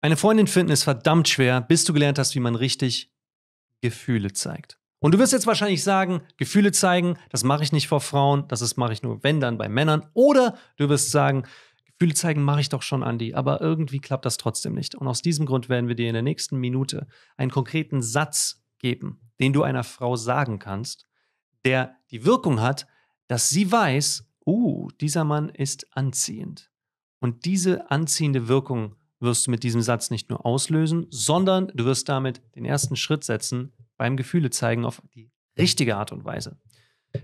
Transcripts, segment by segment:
Eine Freundin finden ist verdammt schwer, bis du gelernt hast, wie man richtig Gefühle zeigt. Und du wirst jetzt wahrscheinlich sagen, Gefühle zeigen, das mache ich nicht vor Frauen, das mache ich nur, wenn dann bei Männern. Oder du wirst sagen, Gefühle zeigen mache ich doch schon, Andi, aber irgendwie klappt das trotzdem nicht. Und aus diesem Grund werden wir dir in der nächsten Minute einen konkreten Satz geben, den du einer Frau sagen kannst, der die Wirkung hat, dass sie weiß, uh, dieser Mann ist anziehend. Und diese anziehende Wirkung wirst du mit diesem Satz nicht nur auslösen, sondern du wirst damit den ersten Schritt setzen beim Gefühle zeigen auf die richtige Art und Weise.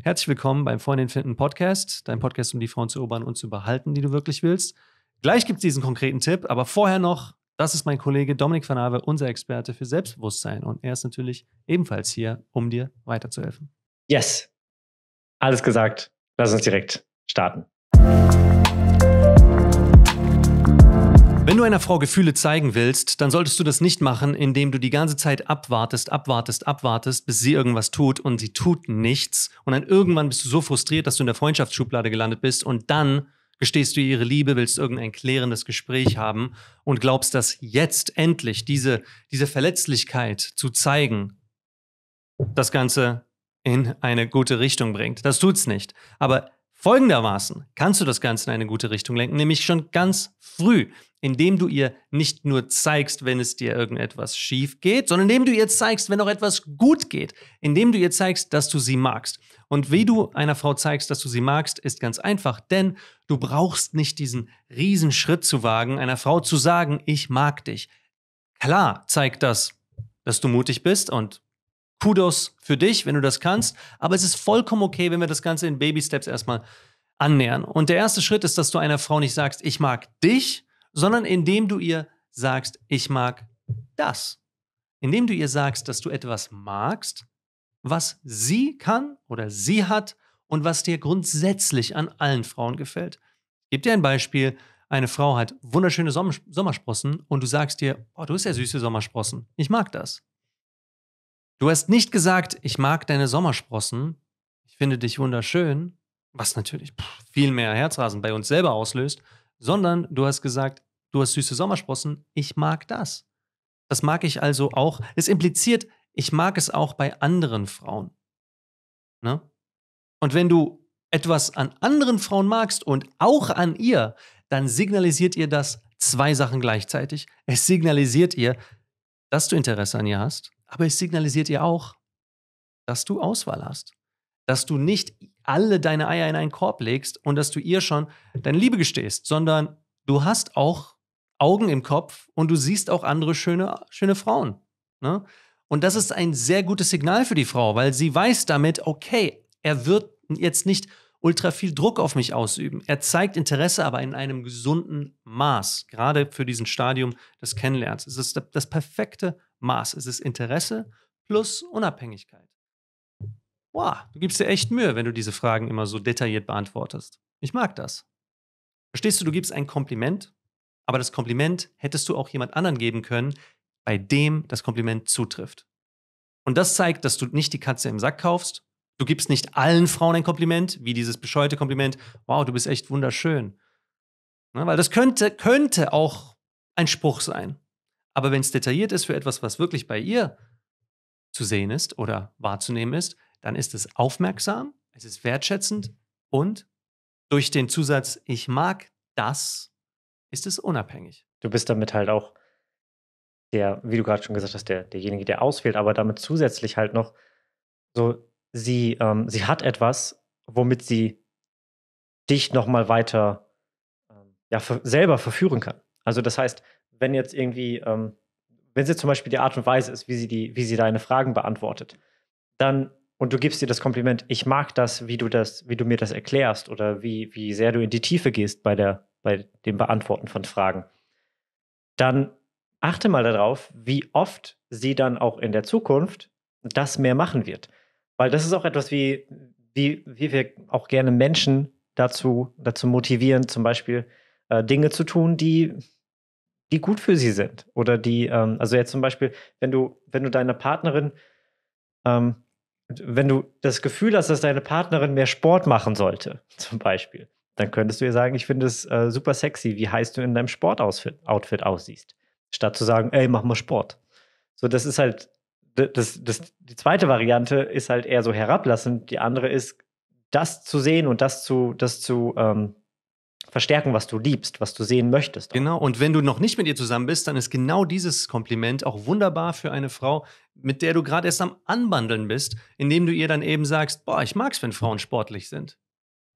Herzlich willkommen beim Freundin finden Podcast, dein Podcast, um die Frauen zu erobern und zu behalten, die du wirklich willst. Gleich gibt es diesen konkreten Tipp, aber vorher noch, das ist mein Kollege Dominik van Awe, unser Experte für Selbstbewusstsein und er ist natürlich ebenfalls hier, um dir weiterzuhelfen. Yes, alles gesagt. Lass uns direkt starten. Wenn du einer Frau Gefühle zeigen willst, dann solltest du das nicht machen, indem du die ganze Zeit abwartest, abwartest, abwartest, bis sie irgendwas tut und sie tut nichts. Und dann irgendwann bist du so frustriert, dass du in der Freundschaftsschublade gelandet bist und dann gestehst du ihre Liebe, willst irgendein klärendes Gespräch haben und glaubst, dass jetzt endlich diese, diese Verletzlichkeit zu zeigen, das Ganze in eine gute Richtung bringt. Das tut's nicht. Aber Folgendermaßen kannst du das Ganze in eine gute Richtung lenken, nämlich schon ganz früh, indem du ihr nicht nur zeigst, wenn es dir irgendetwas schief geht, sondern indem du ihr zeigst, wenn auch etwas gut geht, indem du ihr zeigst, dass du sie magst. Und wie du einer Frau zeigst, dass du sie magst, ist ganz einfach, denn du brauchst nicht diesen riesen Schritt zu wagen, einer Frau zu sagen, ich mag dich. Klar zeigt das, dass du mutig bist und Kudos für dich, wenn du das kannst, aber es ist vollkommen okay, wenn wir das Ganze in Baby Steps erstmal annähern. Und der erste Schritt ist, dass du einer Frau nicht sagst, ich mag dich, sondern indem du ihr sagst, ich mag das. Indem du ihr sagst, dass du etwas magst, was sie kann oder sie hat und was dir grundsätzlich an allen Frauen gefällt. Ich gebe dir ein Beispiel. Eine Frau hat wunderschöne Sommersprossen und du sagst dir, oh, du hast ja süße Sommersprossen. Ich mag das. Du hast nicht gesagt, ich mag deine Sommersprossen. Ich finde dich wunderschön, was natürlich viel mehr Herzrasen bei uns selber auslöst, sondern du hast gesagt, du hast süße Sommersprossen, ich mag das. Das mag ich also auch. Es impliziert, ich mag es auch bei anderen Frauen. Ne? Und wenn du etwas an anderen Frauen magst und auch an ihr, dann signalisiert ihr das zwei Sachen gleichzeitig. Es signalisiert ihr, dass du Interesse an ihr hast, aber es signalisiert ihr auch, dass du Auswahl hast. Dass du nicht alle deine Eier in einen Korb legst und dass du ihr schon deine Liebe gestehst, sondern du hast auch Augen im Kopf und du siehst auch andere schöne, schöne Frauen. Ne? Und das ist ein sehr gutes Signal für die Frau, weil sie weiß damit, okay, er wird jetzt nicht ultra viel Druck auf mich ausüben. Er zeigt Interesse, aber in einem gesunden Maß, gerade für diesen Stadium des Kennenlernens. Es ist das perfekte Maß. Es ist Interesse plus Unabhängigkeit. Wow, du gibst dir echt Mühe, wenn du diese Fragen immer so detailliert beantwortest. Ich mag das. Verstehst du, du gibst ein Kompliment, aber das Kompliment hättest du auch jemand anderen geben können, bei dem das Kompliment zutrifft. Und das zeigt, dass du nicht die Katze im Sack kaufst. Du gibst nicht allen Frauen ein Kompliment, wie dieses bescheuerte Kompliment, wow, du bist echt wunderschön. Na, ne, weil das könnte, könnte auch ein Spruch sein. Aber wenn es detailliert ist für etwas, was wirklich bei ihr zu sehen ist oder wahrzunehmen ist, dann ist es aufmerksam, es ist wertschätzend und durch den Zusatz, ich mag das, ist es unabhängig. Du bist damit halt auch der, wie du gerade schon gesagt hast, der, derjenige, der auswählt, aber damit zusätzlich halt noch so, sie, ähm, sie hat etwas, womit sie dich nochmal weiter ähm, ja, für, selber verführen kann. Also das heißt, wenn jetzt irgendwie, ähm, wenn sie zum Beispiel die Art und Weise ist, wie sie, die, wie sie deine Fragen beantwortet, dann und du gibst dir das Kompliment, ich mag das, wie du das, wie du mir das erklärst oder wie, wie sehr du in die Tiefe gehst bei der, bei dem Beantworten von Fragen, dann achte mal darauf, wie oft sie dann auch in der Zukunft das mehr machen wird. Weil das ist auch etwas, wie, wie, wie wir auch gerne Menschen dazu, dazu motivieren, zum Beispiel äh, Dinge zu tun, die, die gut für sie sind. Oder die, ähm, also jetzt zum Beispiel, wenn du, wenn du deiner Partnerin, ähm, wenn du das Gefühl hast, dass deine Partnerin mehr Sport machen sollte, zum Beispiel, dann könntest du ihr sagen, ich finde es äh, super sexy, wie heiß du in deinem Sportoutfit aussiehst. Statt zu sagen, ey, mach mal Sport. So, das ist halt, das, das, die zweite Variante ist halt eher so herablassend. Die andere ist, das zu sehen und das zu, das zu ähm, verstärken, was du liebst, was du sehen möchtest. Auch. Genau, und wenn du noch nicht mit ihr zusammen bist, dann ist genau dieses Kompliment auch wunderbar für eine Frau, mit der du gerade erst am Anbandeln bist, indem du ihr dann eben sagst, boah, ich mag's, wenn Frauen sportlich sind.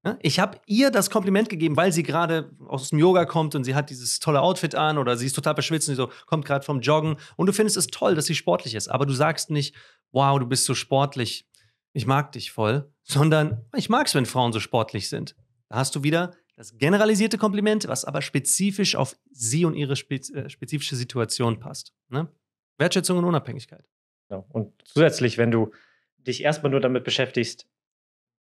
Ne? Ich habe ihr das Kompliment gegeben, weil sie gerade aus dem Yoga kommt und sie hat dieses tolle Outfit an oder sie ist total verschwitzt und so kommt gerade vom Joggen und du findest es toll, dass sie sportlich ist, aber du sagst nicht, wow, du bist so sportlich, ich mag dich voll, sondern ich mag es, wenn Frauen so sportlich sind. Da hast du wieder das generalisierte Kompliment, was aber spezifisch auf sie und ihre äh, spezifische Situation passt. Ne? Wertschätzung und Unabhängigkeit. Ja, genau. und zusätzlich, wenn du dich erstmal nur damit beschäftigst,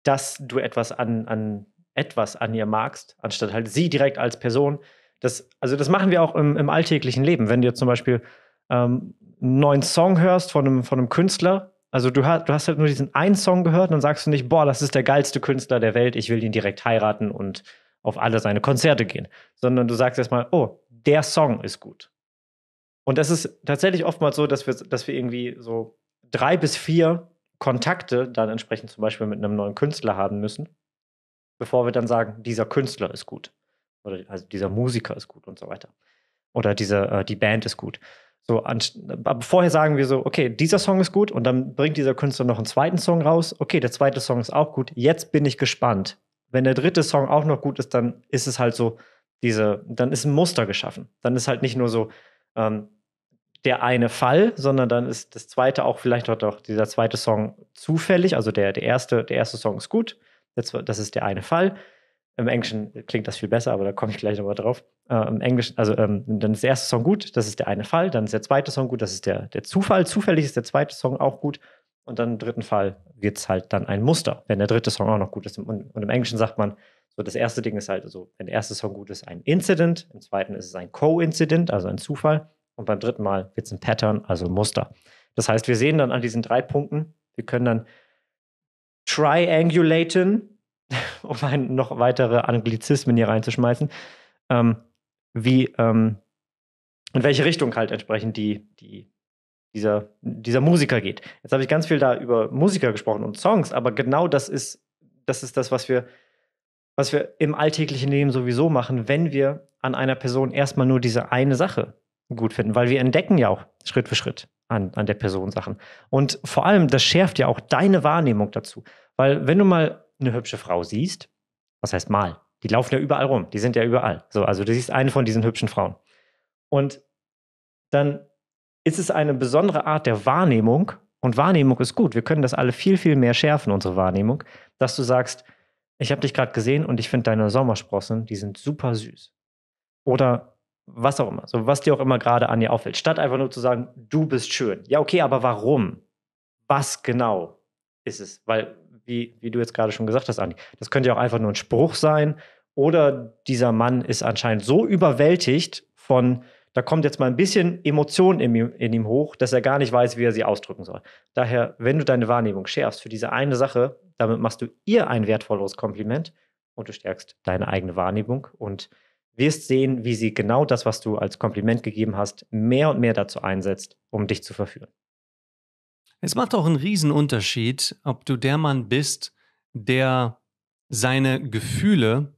dass du etwas an, an etwas an ihr magst, anstatt halt sie direkt als Person. Das, also das machen wir auch im, im alltäglichen Leben. Wenn du jetzt zum Beispiel ähm, einen neuen Song hörst von einem, von einem Künstler, also du hast, du hast halt nur diesen einen Song gehört und dann sagst du nicht, boah, das ist der geilste Künstler der Welt, ich will ihn direkt heiraten und auf alle seine Konzerte gehen, sondern du sagst erstmal, oh, der Song ist gut. Und das ist tatsächlich oftmals so, dass wir, dass wir irgendwie so drei bis vier Kontakte dann entsprechend zum Beispiel mit einem neuen Künstler haben müssen, bevor wir dann sagen, dieser Künstler ist gut. Oder also dieser Musiker ist gut und so weiter. Oder diese, äh, die Band ist gut. So, aber vorher sagen wir so, okay, dieser Song ist gut und dann bringt dieser Künstler noch einen zweiten Song raus. Okay, der zweite Song ist auch gut. Jetzt bin ich gespannt. Wenn der dritte Song auch noch gut ist, dann ist es halt so, diese, dann ist ein Muster geschaffen. Dann ist halt nicht nur so, ähm, der eine Fall, sondern dann ist das zweite auch vielleicht auch doch dieser zweite Song zufällig. Also der, der erste, der erste Song ist gut, das ist der eine Fall. Im Englischen klingt das viel besser, aber da komme ich gleich nochmal drauf. Äh, Im Englischen, also ähm, dann ist der erste Song gut, das ist der eine Fall, dann ist der zweite Song gut, das ist der, der Zufall. Zufällig ist der zweite Song auch gut. Und dann im dritten Fall wird es halt dann ein Muster, wenn der dritte Song auch noch gut ist. Und, und im Englischen sagt man, so das erste Ding ist halt so, wenn der erste Song gut ist, ein Incident, im zweiten ist es ein Coincident, also ein Zufall. Und beim dritten Mal wird es ein Pattern, also ein Muster. Das heißt, wir sehen dann an diesen drei Punkten, wir können dann triangulaten, um ein, noch weitere Anglizismen hier reinzuschmeißen, ähm, wie, ähm, in welche Richtung halt entsprechend die, die, dieser, dieser Musiker geht. Jetzt habe ich ganz viel da über Musiker gesprochen und Songs, aber genau das ist, das ist das, was wir, was wir im alltäglichen Leben sowieso machen, wenn wir an einer Person erstmal nur diese eine Sache gut finden, weil wir entdecken ja auch Schritt für Schritt an, an der Person Sachen. Und vor allem, das schärft ja auch deine Wahrnehmung dazu. Weil wenn du mal eine hübsche Frau siehst, was heißt mal, die laufen ja überall rum, die sind ja überall. So, also du siehst eine von diesen hübschen Frauen. Und dann ist es eine besondere Art der Wahrnehmung. Und Wahrnehmung ist gut. Wir können das alle viel, viel mehr schärfen, unsere Wahrnehmung, dass du sagst, ich habe dich gerade gesehen und ich finde deine Sommersprossen, die sind super süß. Oder was auch immer, so was dir auch immer gerade an dir auffällt, statt einfach nur zu sagen, du bist schön. Ja, okay, aber warum? Was genau ist es? Weil, wie, wie du jetzt gerade schon gesagt hast, Andi, das könnte ja auch einfach nur ein Spruch sein oder dieser Mann ist anscheinend so überwältigt von, da kommt jetzt mal ein bisschen Emotion in ihm, in ihm hoch, dass er gar nicht weiß, wie er sie ausdrücken soll. Daher, wenn du deine Wahrnehmung schärfst für diese eine Sache, damit machst du ihr ein wertvolleres Kompliment und du stärkst deine eigene Wahrnehmung und wirst sehen, wie sie genau das, was du als Kompliment gegeben hast, mehr und mehr dazu einsetzt, um dich zu verführen. Es macht auch einen Riesenunterschied, ob du der Mann bist, der seine Gefühle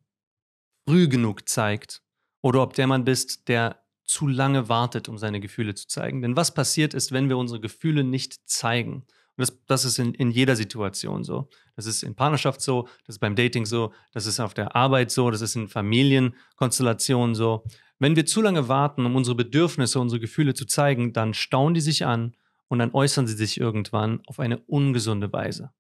früh genug zeigt oder ob der Mann bist, der zu lange wartet, um seine Gefühle zu zeigen. Denn was passiert ist, wenn wir unsere Gefühle nicht zeigen? Und das, das ist in, in jeder Situation so. Das ist in Partnerschaft so, das ist beim Dating so, das ist auf der Arbeit so, das ist in Familienkonstellationen so. Wenn wir zu lange warten, um unsere Bedürfnisse, unsere Gefühle zu zeigen, dann staunen die sich an und dann äußern sie sich irgendwann auf eine ungesunde Weise.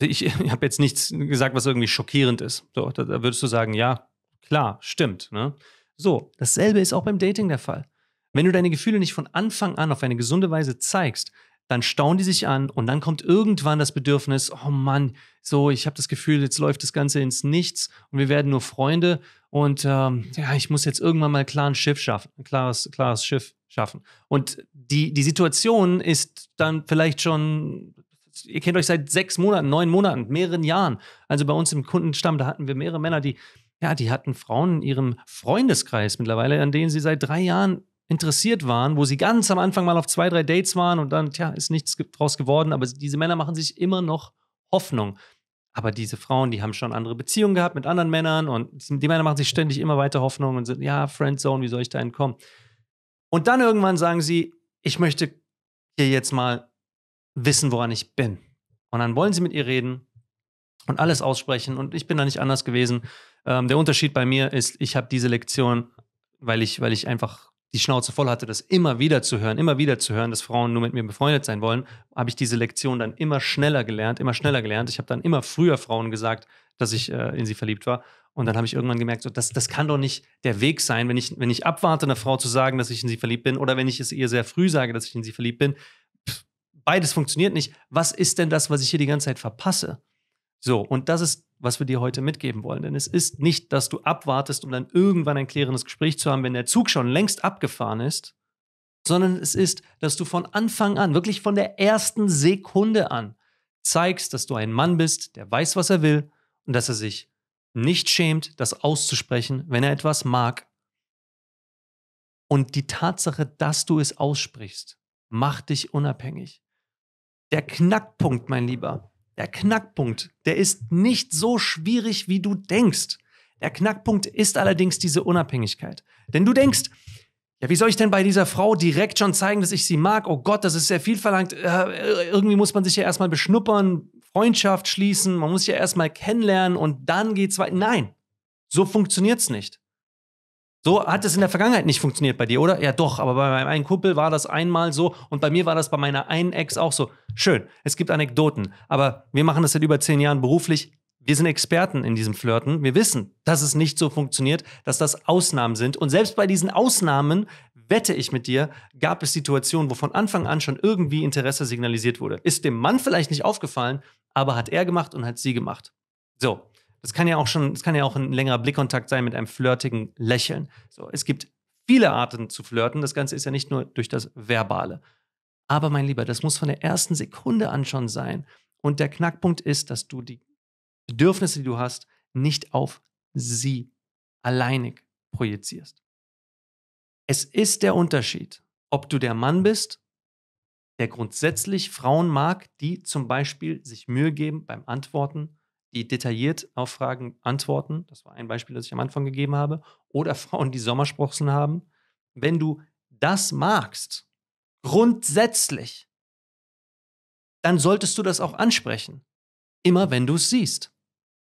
Ich, ich habe jetzt nichts gesagt, was irgendwie schockierend ist. So, da, da würdest du sagen, ja, klar, stimmt. Ne? So, dasselbe ist auch beim Dating der Fall. Wenn du deine Gefühle nicht von Anfang an auf eine gesunde Weise zeigst, dann staunen die sich an und dann kommt irgendwann das Bedürfnis, oh Mann, so, ich habe das Gefühl, jetzt läuft das Ganze ins Nichts und wir werden nur Freunde und ähm, ja, ich muss jetzt irgendwann mal klar ein Schiff schaffen, ein klares, klares Schiff schaffen. Und die, die Situation ist dann vielleicht schon, ihr kennt euch seit sechs Monaten, neun Monaten, mehreren Jahren. Also bei uns im Kundenstamm, da hatten wir mehrere Männer, die, ja, die hatten Frauen in ihrem Freundeskreis mittlerweile, an denen sie seit drei Jahren interessiert waren, wo sie ganz am Anfang mal auf zwei, drei Dates waren und dann, tja, ist nichts draus geworden. Aber diese Männer machen sich immer noch Hoffnung. Aber diese Frauen, die haben schon andere Beziehungen gehabt mit anderen Männern und die Männer machen sich ständig immer weiter Hoffnung und sind, ja, Friendzone, wie soll ich da entkommen? Und dann irgendwann sagen sie, ich möchte hier jetzt mal wissen, woran ich bin. Und dann wollen sie mit ihr reden und alles aussprechen und ich bin da nicht anders gewesen. Ähm, der Unterschied bei mir ist, ich habe diese Lektion, weil ich, weil ich einfach die Schnauze voll hatte, das immer wieder zu hören, immer wieder zu hören, dass Frauen nur mit mir befreundet sein wollen, habe ich diese Lektion dann immer schneller gelernt, immer schneller gelernt. Ich habe dann immer früher Frauen gesagt, dass ich äh, in sie verliebt war. Und dann habe ich irgendwann gemerkt, so, das, das kann doch nicht der Weg sein, wenn ich, wenn ich abwarte, einer Frau zu sagen, dass ich in sie verliebt bin, oder wenn ich es ihr sehr früh sage, dass ich in sie verliebt bin. Pff, beides funktioniert nicht. Was ist denn das, was ich hier die ganze Zeit verpasse? So, und das ist was wir dir heute mitgeben wollen. Denn es ist nicht, dass du abwartest, um dann irgendwann ein klärendes Gespräch zu haben, wenn der Zug schon längst abgefahren ist, sondern es ist, dass du von Anfang an, wirklich von der ersten Sekunde an, zeigst, dass du ein Mann bist, der weiß, was er will und dass er sich nicht schämt, das auszusprechen, wenn er etwas mag. Und die Tatsache, dass du es aussprichst, macht dich unabhängig. Der Knackpunkt, mein Lieber, der Knackpunkt, der ist nicht so schwierig, wie du denkst. Der Knackpunkt ist allerdings diese Unabhängigkeit. Denn du denkst, ja, wie soll ich denn bei dieser Frau direkt schon zeigen, dass ich sie mag? Oh Gott, das ist sehr viel verlangt. Äh, irgendwie muss man sich ja erstmal beschnuppern, Freundschaft schließen, man muss sich ja erstmal kennenlernen und dann geht's weiter. Nein, so funktioniert's nicht. So hat es in der Vergangenheit nicht funktioniert bei dir, oder? Ja, doch, aber bei meinem einen Kumpel war das einmal so und bei mir war das bei meiner einen Ex auch so. Schön, es gibt Anekdoten, aber wir machen das seit über zehn Jahren beruflich. Wir sind Experten in diesem Flirten. Wir wissen, dass es nicht so funktioniert, dass das Ausnahmen sind. Und selbst bei diesen Ausnahmen, wette ich mit dir, gab es Situationen, wo von Anfang an schon irgendwie Interesse signalisiert wurde. Ist dem Mann vielleicht nicht aufgefallen, aber hat er gemacht und hat sie gemacht. So, das kann ja auch schon, das kann ja auch ein längerer Blickkontakt sein mit einem flirtigen Lächeln. So, es gibt viele Arten zu flirten. Das Ganze ist ja nicht nur durch das Verbale. Aber mein Lieber, das muss von der ersten Sekunde an schon sein. Und der Knackpunkt ist, dass du die Bedürfnisse, die du hast, nicht auf sie alleinig projizierst. Es ist der Unterschied, ob du der Mann bist, der grundsätzlich Frauen mag, die zum Beispiel sich Mühe geben beim Antworten die detailliert auf Fragen antworten. Das war ein Beispiel, das ich am Anfang gegeben habe. Oder Frauen, die Sommersprossen haben. Wenn du das magst, grundsätzlich, dann solltest du das auch ansprechen. Immer wenn du es siehst.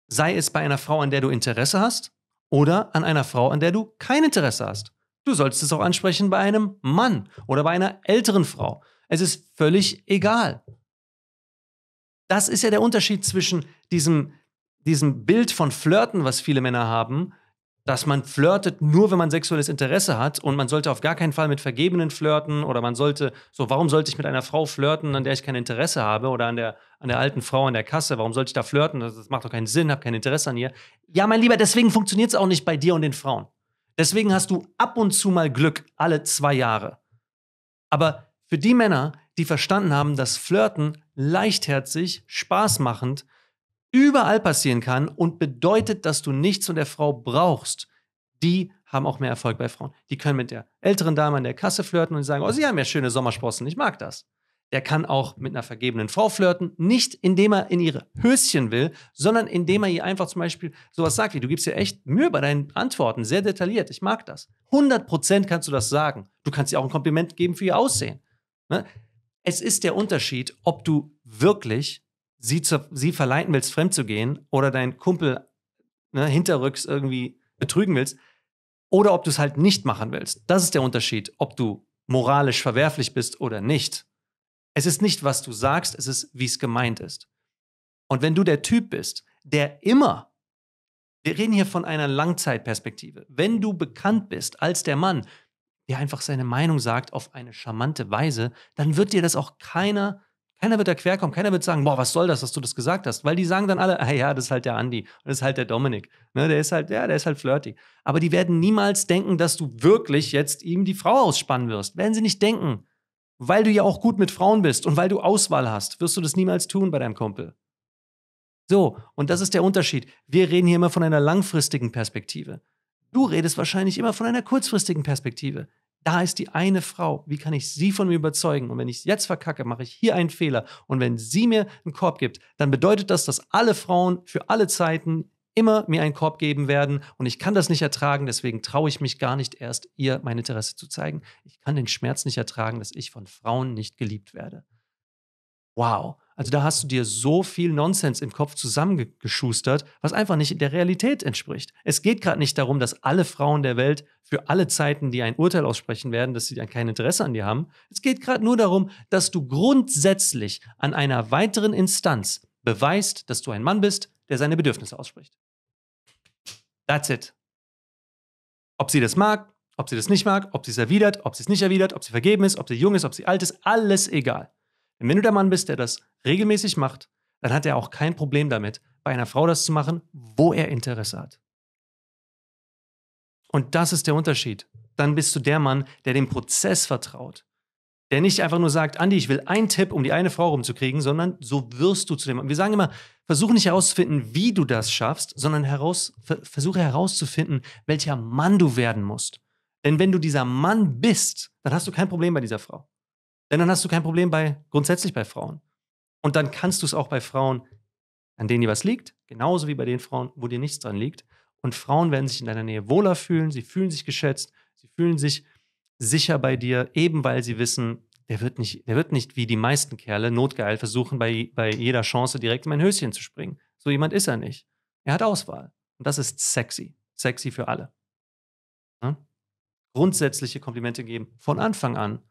Sei es bei einer Frau, an der du Interesse hast, oder an einer Frau, an der du kein Interesse hast. Du solltest es auch ansprechen bei einem Mann oder bei einer älteren Frau. Es ist völlig egal. Das ist ja der Unterschied zwischen diesem, diesem Bild von Flirten, was viele Männer haben, dass man flirtet nur, wenn man sexuelles Interesse hat und man sollte auf gar keinen Fall mit Vergebenen flirten oder man sollte, so, warum sollte ich mit einer Frau flirten, an der ich kein Interesse habe oder an der, an der alten Frau an der Kasse, warum sollte ich da flirten, das, das macht doch keinen Sinn, habe kein Interesse an ihr. Ja, mein Lieber, deswegen funktioniert es auch nicht bei dir und den Frauen. Deswegen hast du ab und zu mal Glück, alle zwei Jahre. Aber für die Männer, die verstanden haben, dass Flirten leichtherzig, spaßmachend überall passieren kann und bedeutet, dass du nichts von der Frau brauchst, die haben auch mehr Erfolg bei Frauen. Die können mit der älteren Dame an der Kasse flirten und sagen, oh, sie haben ja schöne Sommersprossen, ich mag das. Der kann auch mit einer vergebenen Frau flirten, nicht indem er in ihre Höschen will, sondern indem er ihr einfach zum Beispiel sowas sagt wie, du gibst dir echt Mühe bei deinen Antworten, sehr detailliert, ich mag das. 100% kannst du das sagen. Du kannst ihr auch ein Kompliment geben für ihr Aussehen. Ne? Es ist der Unterschied, ob du wirklich sie, zu, sie verleiten willst, fremd zu gehen oder dein Kumpel ne, hinterrücks irgendwie betrügen willst oder ob du es halt nicht machen willst. Das ist der Unterschied, ob du moralisch verwerflich bist oder nicht. Es ist nicht, was du sagst, es ist, wie es gemeint ist. Und wenn du der Typ bist, der immer, wir reden hier von einer Langzeitperspektive, wenn du bekannt bist als der Mann, der einfach seine Meinung sagt auf eine charmante Weise, dann wird dir das auch keiner, keiner wird da querkommen, keiner wird sagen, boah, was soll das, dass du das gesagt hast, weil die sagen dann alle, ah ja, das ist halt der Andi, das ist halt der Dominik, ne, der ist halt, ja, der ist halt flirty. Aber die werden niemals denken, dass du wirklich jetzt ihm die Frau ausspannen wirst, werden sie nicht denken. Weil du ja auch gut mit Frauen bist und weil du Auswahl hast, wirst du das niemals tun bei deinem Kumpel. So, und das ist der Unterschied. Wir reden hier immer von einer langfristigen Perspektive. Du redest wahrscheinlich immer von einer kurzfristigen Perspektive. Da ist die eine Frau. Wie kann ich sie von mir überzeugen? Und wenn ich jetzt verkacke, mache ich hier einen Fehler. Und wenn sie mir einen Korb gibt, dann bedeutet das, dass alle Frauen für alle Zeiten immer mir einen Korb geben werden. Und ich kann das nicht ertragen. Deswegen traue ich mich gar nicht erst, ihr mein Interesse zu zeigen. Ich kann den Schmerz nicht ertragen, dass ich von Frauen nicht geliebt werde. Wow. Also da hast du dir so viel Nonsens im Kopf zusammengeschustert, was einfach nicht der Realität entspricht. Es geht gerade nicht darum, dass alle Frauen der Welt für alle Zeiten, die ein Urteil aussprechen werden, dass sie dann kein Interesse an dir haben. Es geht gerade nur darum, dass du grundsätzlich an einer weiteren Instanz beweist, dass du ein Mann bist, der seine Bedürfnisse ausspricht. That's it. Ob sie das mag, ob sie das nicht mag, ob sie es erwidert, ob sie es nicht erwidert, ob sie vergeben ist, ob sie jung ist, ob sie alt ist, alles egal. Denn wenn du der Mann bist, der das regelmäßig macht, dann hat er auch kein Problem damit, bei einer Frau das zu machen, wo er Interesse hat. Und das ist der Unterschied. Dann bist du der Mann, der dem Prozess vertraut. Der nicht einfach nur sagt, Andi, ich will einen Tipp, um die eine Frau rumzukriegen, sondern so wirst du zu dem Mann. Wir sagen immer, versuche nicht herauszufinden, wie du das schaffst, sondern heraus, versuche herauszufinden, welcher Mann du werden musst. Denn wenn du dieser Mann bist, dann hast du kein Problem bei dieser Frau. Denn dann hast du kein Problem bei, grundsätzlich bei Frauen. Und dann kannst du es auch bei Frauen, an denen dir was liegt, genauso wie bei den Frauen, wo dir nichts dran liegt. Und Frauen werden sich in deiner Nähe wohler fühlen, sie fühlen sich geschätzt, sie fühlen sich sicher bei dir, eben weil sie wissen, der wird nicht, der wird nicht wie die meisten Kerle notgeil versuchen, bei, bei jeder Chance direkt in mein Höschen zu springen. So jemand ist er nicht. Er hat Auswahl. Und das ist sexy. Sexy für alle. Ja? Ne? Grundsätzliche Komplimente geben von Anfang an.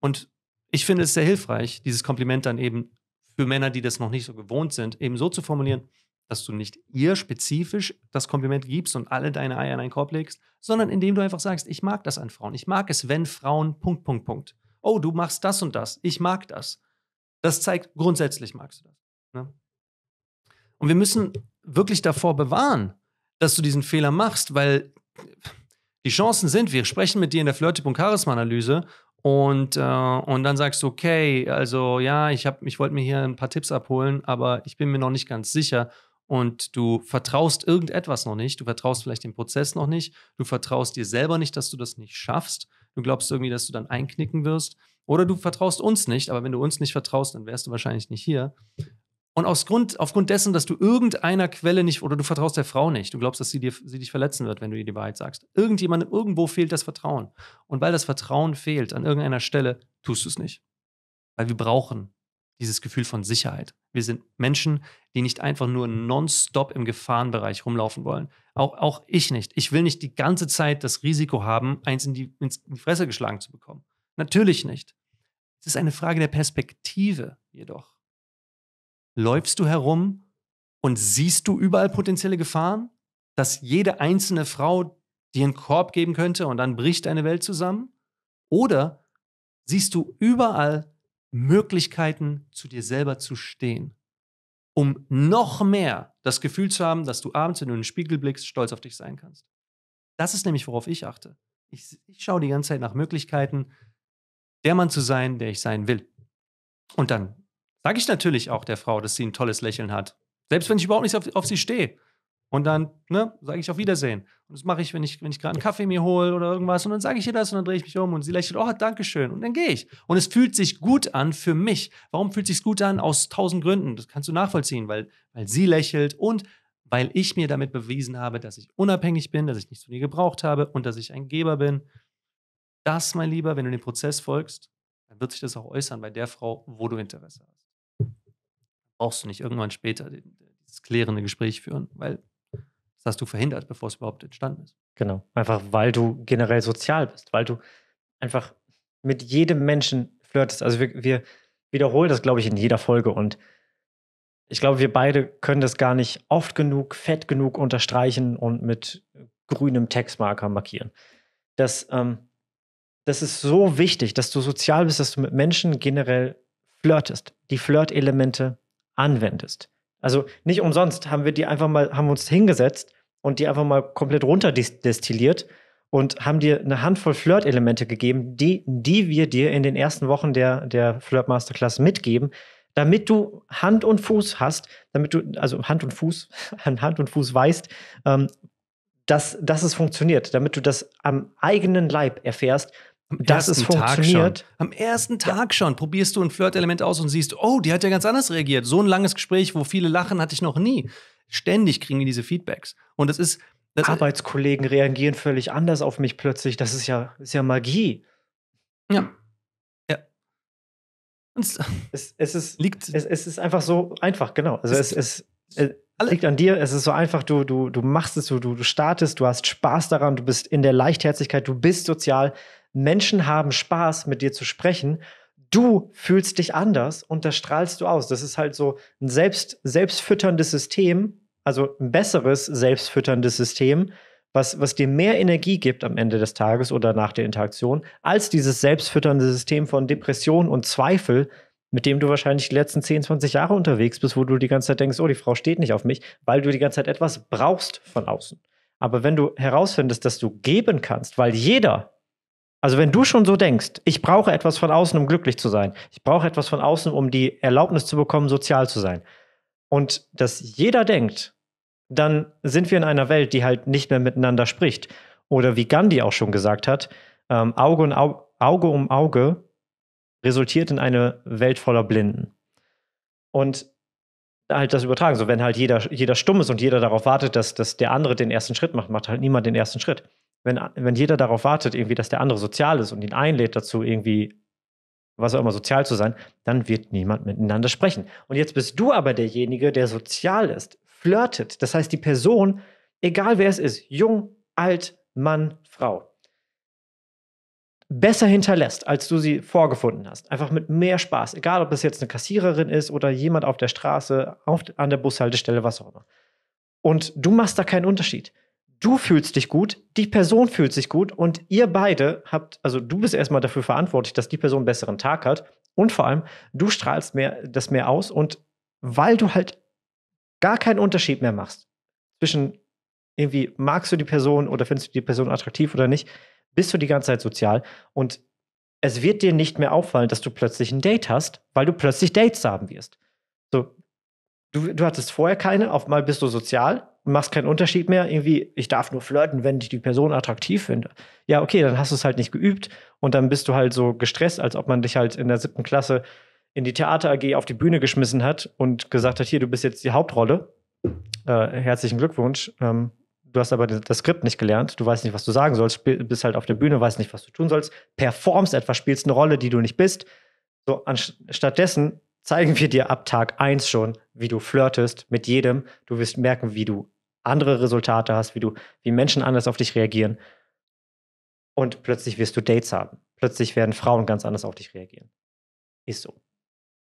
Und ich finde es sehr hilfreich, dieses Kompliment dann eben für Männer, die das noch nicht so gewohnt sind, eben so zu formulieren, dass du nicht ihr spezifisch das Kompliment gibst und alle deine Eier in einen Korb legst, sondern indem du einfach sagst, ich mag das an Frauen. Ich mag es, wenn Frauen Punkt, Punkt, Punkt. Oh, du machst das und das. Ich mag das. Das zeigt, grundsätzlich magst du das. Ne? Und wir müssen wirklich davor bewahren, dass du diesen Fehler machst, weil die Chancen sind, wir sprechen mit dir in der flirtycharisma analyse und, äh, und dann sagst du, okay, also ja, ich, ich wollte mir hier ein paar Tipps abholen, aber ich bin mir noch nicht ganz sicher. Und du vertraust irgendetwas noch nicht, du vertraust vielleicht dem Prozess noch nicht, du vertraust dir selber nicht, dass du das nicht schaffst, du glaubst irgendwie, dass du dann einknicken wirst. Oder du vertraust uns nicht, aber wenn du uns nicht vertraust, dann wärst du wahrscheinlich nicht hier. Und aus Grund, aufgrund dessen, dass du irgendeiner Quelle nicht oder du vertraust der Frau nicht, du glaubst, dass sie, dir, sie dich verletzen wird, wenn du ihr die Wahrheit sagst. Irgendjemandem, irgendwo fehlt das Vertrauen. Und weil das Vertrauen fehlt an irgendeiner Stelle, tust du es nicht. Weil wir brauchen dieses Gefühl von Sicherheit. Wir sind Menschen, die nicht einfach nur nonstop im Gefahrenbereich rumlaufen wollen. Auch, auch ich nicht. Ich will nicht die ganze Zeit das Risiko haben, eins in die, in die Fresse geschlagen zu bekommen. Natürlich nicht. Es ist eine Frage der Perspektive jedoch läufst du herum und siehst du überall potenzielle Gefahren, dass jede einzelne Frau dir einen Korb geben könnte und dann bricht deine Welt zusammen? Oder siehst du überall Möglichkeiten, zu dir selber zu stehen, um noch mehr das Gefühl zu haben, dass du abends, wenn du in den Spiegel blickst, stolz auf dich sein kannst? Das ist nämlich, worauf ich achte. Ich, ich schaue die ganze Zeit nach Möglichkeiten, der Mann zu sein, der ich sein will. Und dann sage ich natürlich auch der Frau, dass sie ein tolles Lächeln hat. Selbst wenn ich überhaupt nicht auf, auf sie stehe. Und dann ne, sage ich auf Wiedersehen. Und das mache ich, wenn ich, wenn ich gerade einen Kaffee mir hole oder irgendwas. Und dann sage ich ihr das und dann drehe ich mich um und sie lächelt, oh, Dankeschön. Und dann gehe ich. Und es fühlt sich gut an für mich. Warum fühlt sich gut an? Aus tausend Gründen. Das kannst du nachvollziehen, weil, weil sie lächelt und weil ich mir damit bewiesen habe, dass ich unabhängig bin, dass ich nichts von ihr gebraucht habe und dass ich ein Geber bin. Das, mein Lieber, wenn du dem Prozess folgst, dann wird sich das auch äußern bei der Frau, wo du Interesse hast brauchst du nicht irgendwann später das klärende Gespräch führen, weil das hast du verhindert, bevor es überhaupt entstanden ist. Genau, einfach weil du generell sozial bist, weil du einfach mit jedem Menschen flirtest. Also wir, wir wiederholen das, glaube ich, in jeder Folge und ich glaube, wir beide können das gar nicht oft genug, fett genug unterstreichen und mit grünem Textmarker markieren. Das, ähm, das ist so wichtig, dass du sozial bist, dass du mit Menschen generell flirtest, die Flirtelemente anwendest. Also nicht umsonst haben wir die einfach mal, haben uns hingesetzt und die einfach mal komplett runterdestilliert und haben dir eine Handvoll Flirt-Elemente gegeben, die, die wir dir in den ersten Wochen der, der Flirt Masterclass mitgeben, damit du Hand und Fuß hast, damit du, also Hand und Fuß, an Hand und Fuß weißt, ähm, dass, dass es funktioniert, damit du das am eigenen Leib erfährst dass es funktioniert. Am ersten Tag ja. schon probierst du ein Flirt-Element aus und siehst, oh, die hat ja ganz anders reagiert. So ein langes Gespräch, wo viele lachen, hatte ich noch nie. Ständig kriegen wir diese Feedbacks. Und das ist. Das Arbeitskollegen reagieren völlig anders auf mich plötzlich. Das ist ja, ist ja Magie. Ja. Ja. Es, es, es, ist, liegt, es, es ist einfach so einfach, genau. Also es, es, es äh, alle. liegt an dir. Es ist so einfach, du, du, du machst es, du, du startest, du hast Spaß daran, du bist in der Leichtherzigkeit, du bist sozial. Menschen haben Spaß, mit dir zu sprechen. Du fühlst dich anders und das strahlst du aus. Das ist halt so ein selbst, selbstfütterndes System, also ein besseres selbstfütterndes System, was, was dir mehr Energie gibt am Ende des Tages oder nach der Interaktion, als dieses selbstfütternde System von Depression und Zweifel, mit dem du wahrscheinlich die letzten 10, 20 Jahre unterwegs bist, wo du die ganze Zeit denkst, oh, die Frau steht nicht auf mich, weil du die ganze Zeit etwas brauchst von außen. Aber wenn du herausfindest, dass du geben kannst, weil jeder also wenn du schon so denkst, ich brauche etwas von außen, um glücklich zu sein, ich brauche etwas von außen, um die Erlaubnis zu bekommen, sozial zu sein, und dass jeder denkt, dann sind wir in einer Welt, die halt nicht mehr miteinander spricht. Oder wie Gandhi auch schon gesagt hat, ähm, Auge, und Au Auge um Auge resultiert in eine Welt voller Blinden. Und halt das übertragen. So, wenn halt jeder, jeder stumm ist und jeder darauf wartet, dass, dass der andere den ersten Schritt macht, macht halt niemand den ersten Schritt wenn, wenn jeder darauf wartet, irgendwie, dass der andere sozial ist und ihn einlädt dazu, irgendwie, was auch immer, sozial zu sein, dann wird niemand miteinander sprechen. Und jetzt bist du aber derjenige, der sozial ist, flirtet. Das heißt, die Person, egal wer es ist, jung, alt, Mann, Frau, besser hinterlässt, als du sie vorgefunden hast. Einfach mit mehr Spaß, egal ob es jetzt eine Kassiererin ist oder jemand auf der Straße, auf, an der Bushaltestelle, was auch immer. Und du machst da keinen Unterschied du fühlst dich gut, die Person fühlt sich gut und ihr beide habt, also du bist erstmal dafür verantwortlich, dass die Person einen besseren Tag hat und vor allem du strahlst mehr, das mehr aus und weil du halt gar keinen Unterschied mehr machst zwischen irgendwie magst du die Person oder findest du die Person attraktiv oder nicht, bist du die ganze Zeit sozial und es wird dir nicht mehr auffallen, dass du plötzlich ein Date hast, weil du plötzlich Dates haben wirst. So, du, du hattest vorher keine, auf einmal bist du sozial, machst keinen Unterschied mehr. Irgendwie, ich darf nur flirten, wenn ich die Person attraktiv finde. Ja, okay, dann hast du es halt nicht geübt und dann bist du halt so gestresst, als ob man dich halt in der siebten Klasse in die Theater AG auf die Bühne geschmissen hat und gesagt hat, hier, du bist jetzt die Hauptrolle. Äh, herzlichen Glückwunsch. Ähm, du hast aber das Skript nicht gelernt, du weißt nicht, was du sagen sollst, bist halt auf der Bühne, weißt nicht, was du tun sollst, performst etwas, spielst eine Rolle, die du nicht bist. So, stattdessen zeigen wir dir ab Tag 1 schon, wie du flirtest mit jedem. Du wirst merken, wie du andere Resultate hast, wie du, wie Menschen anders auf dich reagieren. Und plötzlich wirst du Dates haben. Plötzlich werden Frauen ganz anders auf dich reagieren. Ist so.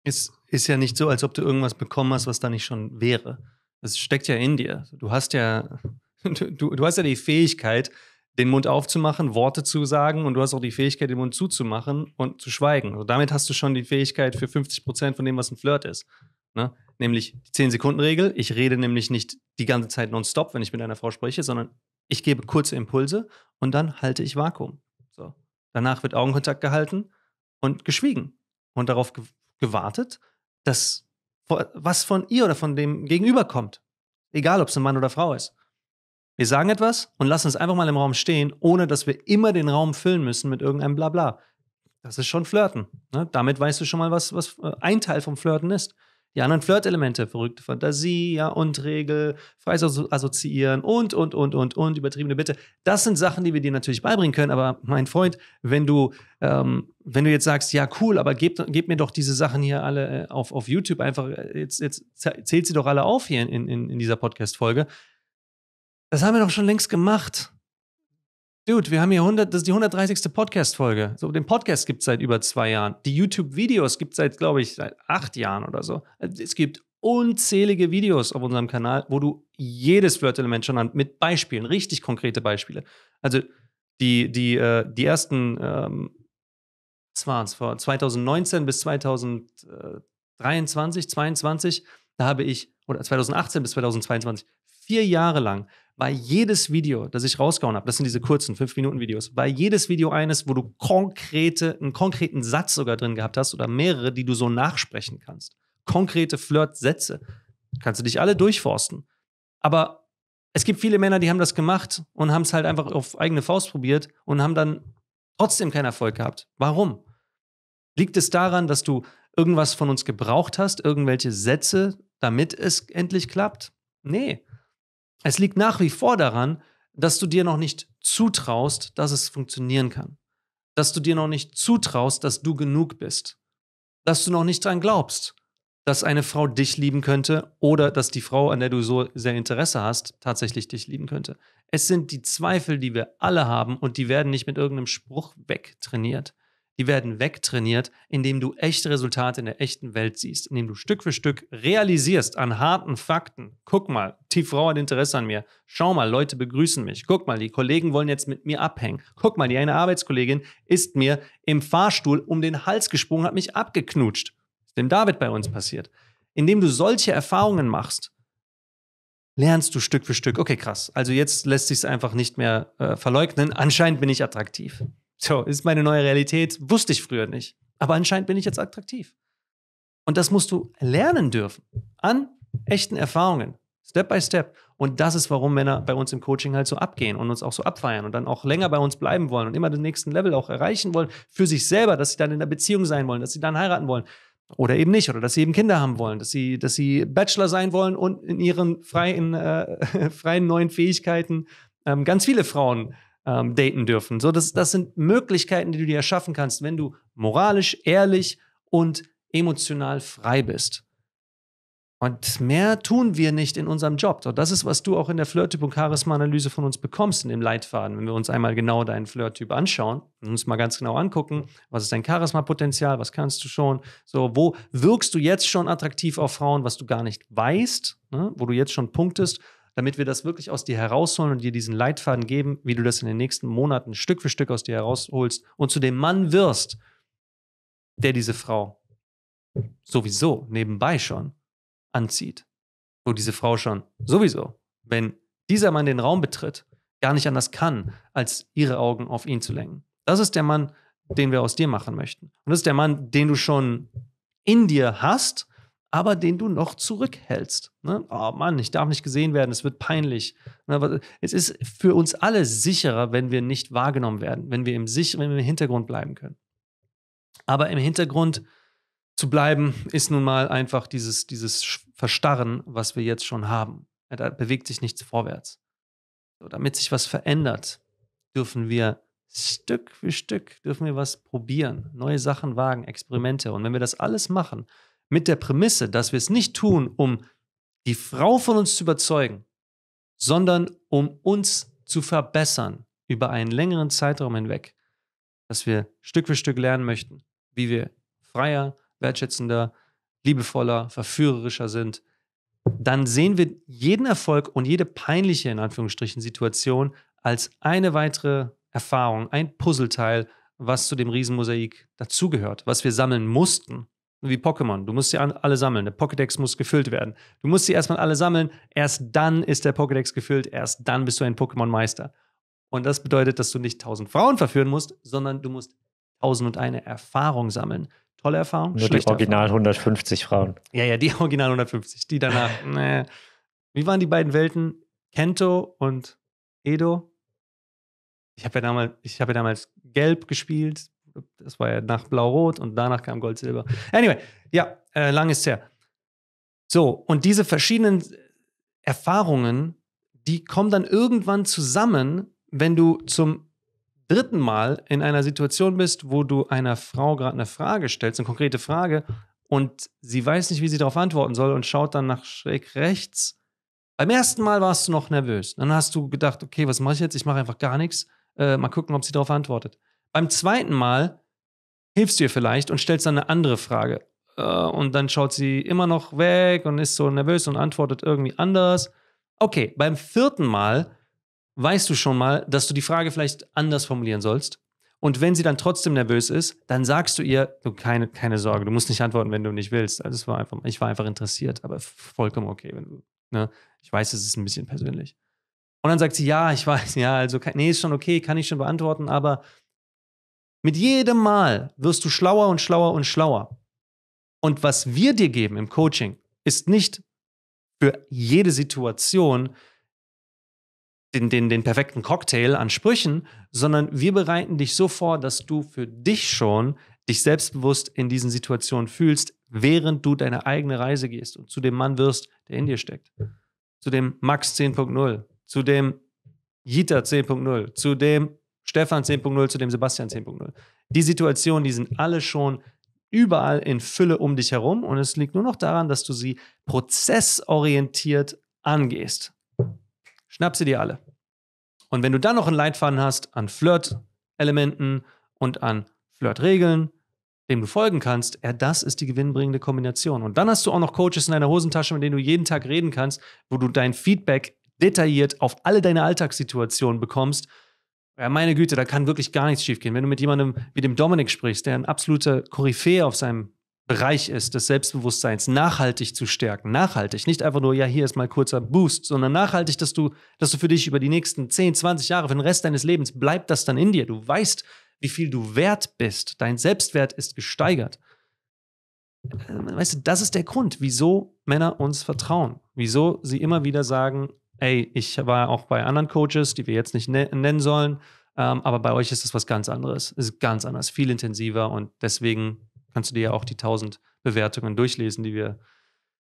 Es ist ja nicht so, als ob du irgendwas bekommen hast, was da nicht schon wäre. Es steckt ja in dir. Du hast ja, du, du hast ja die Fähigkeit, den Mund aufzumachen, Worte zu sagen und du hast auch die Fähigkeit, den Mund zuzumachen und zu schweigen. Also damit hast du schon die Fähigkeit für 50 Prozent von dem, was ein Flirt ist. Ne? nämlich die 10-Sekunden-Regel. Ich rede nämlich nicht die ganze Zeit nonstop, wenn ich mit einer Frau spreche, sondern ich gebe kurze Impulse und dann halte ich Vakuum. So. Danach wird Augenkontakt gehalten und geschwiegen und darauf ge gewartet, dass was von ihr oder von dem Gegenüber kommt. Egal, ob es ein Mann oder Frau ist. Wir sagen etwas und lassen es einfach mal im Raum stehen, ohne dass wir immer den Raum füllen müssen mit irgendeinem Blabla. Das ist schon Flirten. Ne? Damit weißt du schon mal, was, was äh, ein Teil vom Flirten ist. Die anderen Flirtelemente, verrückte Fantasie, ja, und Regel, freies Assoziieren und, und, und, und, und, übertriebene Bitte. Das sind Sachen, die wir dir natürlich beibringen können. Aber mein Freund, wenn du, ähm, wenn du jetzt sagst, ja, cool, aber gib, gib mir doch diese Sachen hier alle äh, auf, auf YouTube einfach, äh, jetzt, jetzt zählt sie doch alle auf hier in, in, in dieser Podcast-Folge. Das haben wir doch schon längst gemacht. Dude, wir haben hier 100, das ist die 130. Podcast-Folge. So, den Podcast gibt es seit über zwei Jahren. Die YouTube-Videos gibt es seit, glaube ich, seit acht Jahren oder so. Also, es gibt unzählige Videos auf unserem Kanal, wo du jedes Flirtelement schon an, mit Beispielen, richtig konkrete Beispiele. Also die, die, äh, die ersten, ähm, waren es, vor 2019 bis 2023, 2022, da habe ich, oder 2018 bis 2022, vier Jahre lang war jedes Video, das ich rausgehauen habe, das sind diese kurzen 5-Minuten-Videos, war jedes Video eines, wo du konkrete, einen konkreten Satz sogar drin gehabt hast oder mehrere, die du so nachsprechen kannst. Konkrete Flirt-Sätze. Kannst du dich alle durchforsten. Aber es gibt viele Männer, die haben das gemacht und haben es halt einfach auf eigene Faust probiert und haben dann trotzdem keinen Erfolg gehabt. Warum? Liegt es daran, dass du irgendwas von uns gebraucht hast, irgendwelche Sätze, damit es endlich klappt? Nee. Es liegt nach wie vor daran, dass du dir noch nicht zutraust, dass es funktionieren kann. Dass du dir noch nicht zutraust, dass du genug bist. Dass du noch nicht dran glaubst, dass eine Frau dich lieben könnte oder dass die Frau, an der du so sehr Interesse hast, tatsächlich dich lieben könnte. Es sind die Zweifel, die wir alle haben und die werden nicht mit irgendeinem Spruch wegtrainiert die werden wegtrainiert, indem du echte Resultate in der echten Welt siehst, indem du Stück für Stück realisierst an harten Fakten. Guck mal, die Frau hat Interesse an mir. Schau mal, Leute begrüßen mich. Guck mal, die Kollegen wollen jetzt mit mir abhängen. Guck mal, die eine Arbeitskollegin ist mir im Fahrstuhl um den Hals gesprungen, hat mich abgeknutscht. Das ist dem David bei uns passiert. Indem du solche Erfahrungen machst, lernst du Stück für Stück. Okay, krass. Also jetzt lässt sich es einfach nicht mehr äh, verleugnen. Anscheinend bin ich attraktiv. So, ist meine neue Realität, wusste ich früher nicht. Aber anscheinend bin ich jetzt attraktiv. Und das musst du lernen dürfen an echten Erfahrungen, Step by Step. Und das ist, warum Männer bei uns im Coaching halt so abgehen und uns auch so abfeiern und dann auch länger bei uns bleiben wollen und immer den nächsten Level auch erreichen wollen für sich selber, dass sie dann in der Beziehung sein wollen, dass sie dann heiraten wollen oder eben nicht oder dass sie eben Kinder haben wollen, dass sie, dass sie Bachelor sein wollen und in ihren freien, äh, freien neuen Fähigkeiten ähm, ganz viele Frauen ähm, daten dürfen. So, das, das sind Möglichkeiten, die du dir erschaffen kannst, wenn du moralisch, ehrlich und emotional frei bist. Und mehr tun wir nicht in unserem Job. So, das ist, was du auch in der Flirttyp- und Charisma-Analyse von uns bekommst in dem Leitfaden. Wenn wir uns einmal genau deinen Flirttyp anschauen und uns mal ganz genau angucken, was ist dein Charisma-Potenzial, was kannst du schon, so, wo wirkst du jetzt schon attraktiv auf Frauen, was du gar nicht weißt, ne, wo du jetzt schon punktest damit wir das wirklich aus dir herausholen und dir diesen Leitfaden geben, wie du das in den nächsten Monaten Stück für Stück aus dir herausholst und zu dem Mann wirst, der diese Frau sowieso nebenbei schon anzieht. Wo diese Frau schon sowieso, wenn dieser Mann den Raum betritt, gar nicht anders kann, als ihre Augen auf ihn zu lenken. Das ist der Mann, den wir aus dir machen möchten. Und das ist der Mann, den du schon in dir hast aber den du noch zurückhältst. Ne? Oh Mann, ich darf nicht gesehen werden, es wird peinlich. Ne? Es ist für uns alle sicherer, wenn wir nicht wahrgenommen werden, wenn wir im sicheren, im Hintergrund bleiben können. Aber im Hintergrund zu bleiben, ist nun mal einfach dieses, dieses Verstarren, was wir jetzt schon haben. Da bewegt sich nichts vorwärts. So, damit sich was verändert, dürfen wir Stück für Stück, dürfen wir was probieren, neue Sachen wagen, Experimente. Und wenn wir das alles machen, mit der Prämisse, dass wir es nicht tun, um die Frau von uns zu überzeugen, sondern um uns zu verbessern über einen längeren Zeitraum hinweg, dass wir Stück für Stück lernen möchten, wie wir freier, wertschätzender, liebevoller, verführerischer sind, dann sehen wir jeden Erfolg und jede peinliche, in Anführungsstrichen, Situation als eine weitere Erfahrung, ein Puzzleteil, was zu dem Riesenmosaik dazugehört, was wir sammeln mussten, wie Pokémon. Du musst sie alle sammeln. Der Pokédex muss gefüllt werden. Du musst sie erstmal alle sammeln. Erst dann ist der Pokédex gefüllt. Erst dann bist du ein Pokémon-Meister. Und das bedeutet, dass du nicht tausend Frauen verführen musst, sondern du musst tausend und eine Erfahrung sammeln. Tolle Erfahrung. Nur die original Erfahrung. 150 Frauen. Ja, ja, die original 150. Die danach. nee. Wie waren die beiden Welten? Kento und Edo? Ich habe ja, hab ja damals gelb gespielt, das war ja nach Blau-Rot und danach kam Gold-Silber. Anyway, ja, äh, lang ist her. So, und diese verschiedenen äh, Erfahrungen, die kommen dann irgendwann zusammen, wenn du zum dritten Mal in einer Situation bist, wo du einer Frau gerade eine Frage stellst, eine konkrete Frage, und sie weiß nicht, wie sie darauf antworten soll und schaut dann nach schräg rechts. Beim ersten Mal warst du noch nervös. Dann hast du gedacht, okay, was mache ich jetzt? Ich mache einfach gar nichts. Äh, mal gucken, ob sie darauf antwortet. Beim zweiten Mal hilfst du ihr vielleicht und stellst dann eine andere Frage. Äh, und dann schaut sie immer noch weg und ist so nervös und antwortet irgendwie anders. Okay, beim vierten Mal weißt du schon mal, dass du die Frage vielleicht anders formulieren sollst. Und wenn sie dann trotzdem nervös ist, dann sagst du ihr, du, keine, keine Sorge, du musst nicht antworten, wenn du nicht willst. Also war einfach, ich war einfach interessiert, aber vollkommen okay, wenn du, ne? Ich weiß, es ist ein bisschen persönlich. Und dann sagt sie, ja, ich weiß, ja, also, nee, ist schon okay, kann ich schon beantworten, aber mit jedem Mal wirst du schlauer und schlauer und schlauer. Und was wir dir geben im Coaching, ist nicht für jede Situation den, den, den perfekten Cocktail an Sprüchen, sondern wir bereiten dich so vor, dass du für dich schon dich selbstbewusst in diesen Situationen fühlst, während du deine eigene Reise gehst und zu dem Mann wirst, der in dir steckt. Zu dem Max 10.0, zu dem Jita 10.0, zu dem Stefan 10.0 zu dem Sebastian 10.0. Die Situationen, die sind alle schon überall in Fülle um dich herum und es liegt nur noch daran, dass du sie prozessorientiert angehst. Schnapp sie dir alle. Und wenn du dann noch einen Leitfaden hast an Flirt-Elementen und an Flirt-Regeln, dem du folgen kannst, ja, das ist die gewinnbringende Kombination. Und dann hast du auch noch Coaches in deiner Hosentasche, mit denen du jeden Tag reden kannst, wo du dein Feedback detailliert auf alle deine Alltagssituationen bekommst ja, meine Güte, da kann wirklich gar nichts schiefgehen. Wenn du mit jemandem wie dem Dominik sprichst, der ein absoluter Koryphäe auf seinem Bereich ist, des Selbstbewusstseins nachhaltig zu stärken. Nachhaltig. Nicht einfach nur, ja, hier ist mal kurzer Boost, sondern nachhaltig, dass du, dass du für dich über die nächsten 10, 20 Jahre, für den Rest deines Lebens bleibt das dann in dir. Du weißt, wie viel du wert bist. Dein Selbstwert ist gesteigert. Äh, weißt du, das ist der Grund, wieso Männer uns vertrauen. Wieso sie immer wieder sagen, ey, ich war auch bei anderen Coaches, die wir jetzt nicht ne-, nennen sollen, ähm, aber bei euch ist das was ganz anderes. Es ist ganz anders, viel intensiver und deswegen kannst du dir ja auch die 1000 Bewertungen durchlesen, die wir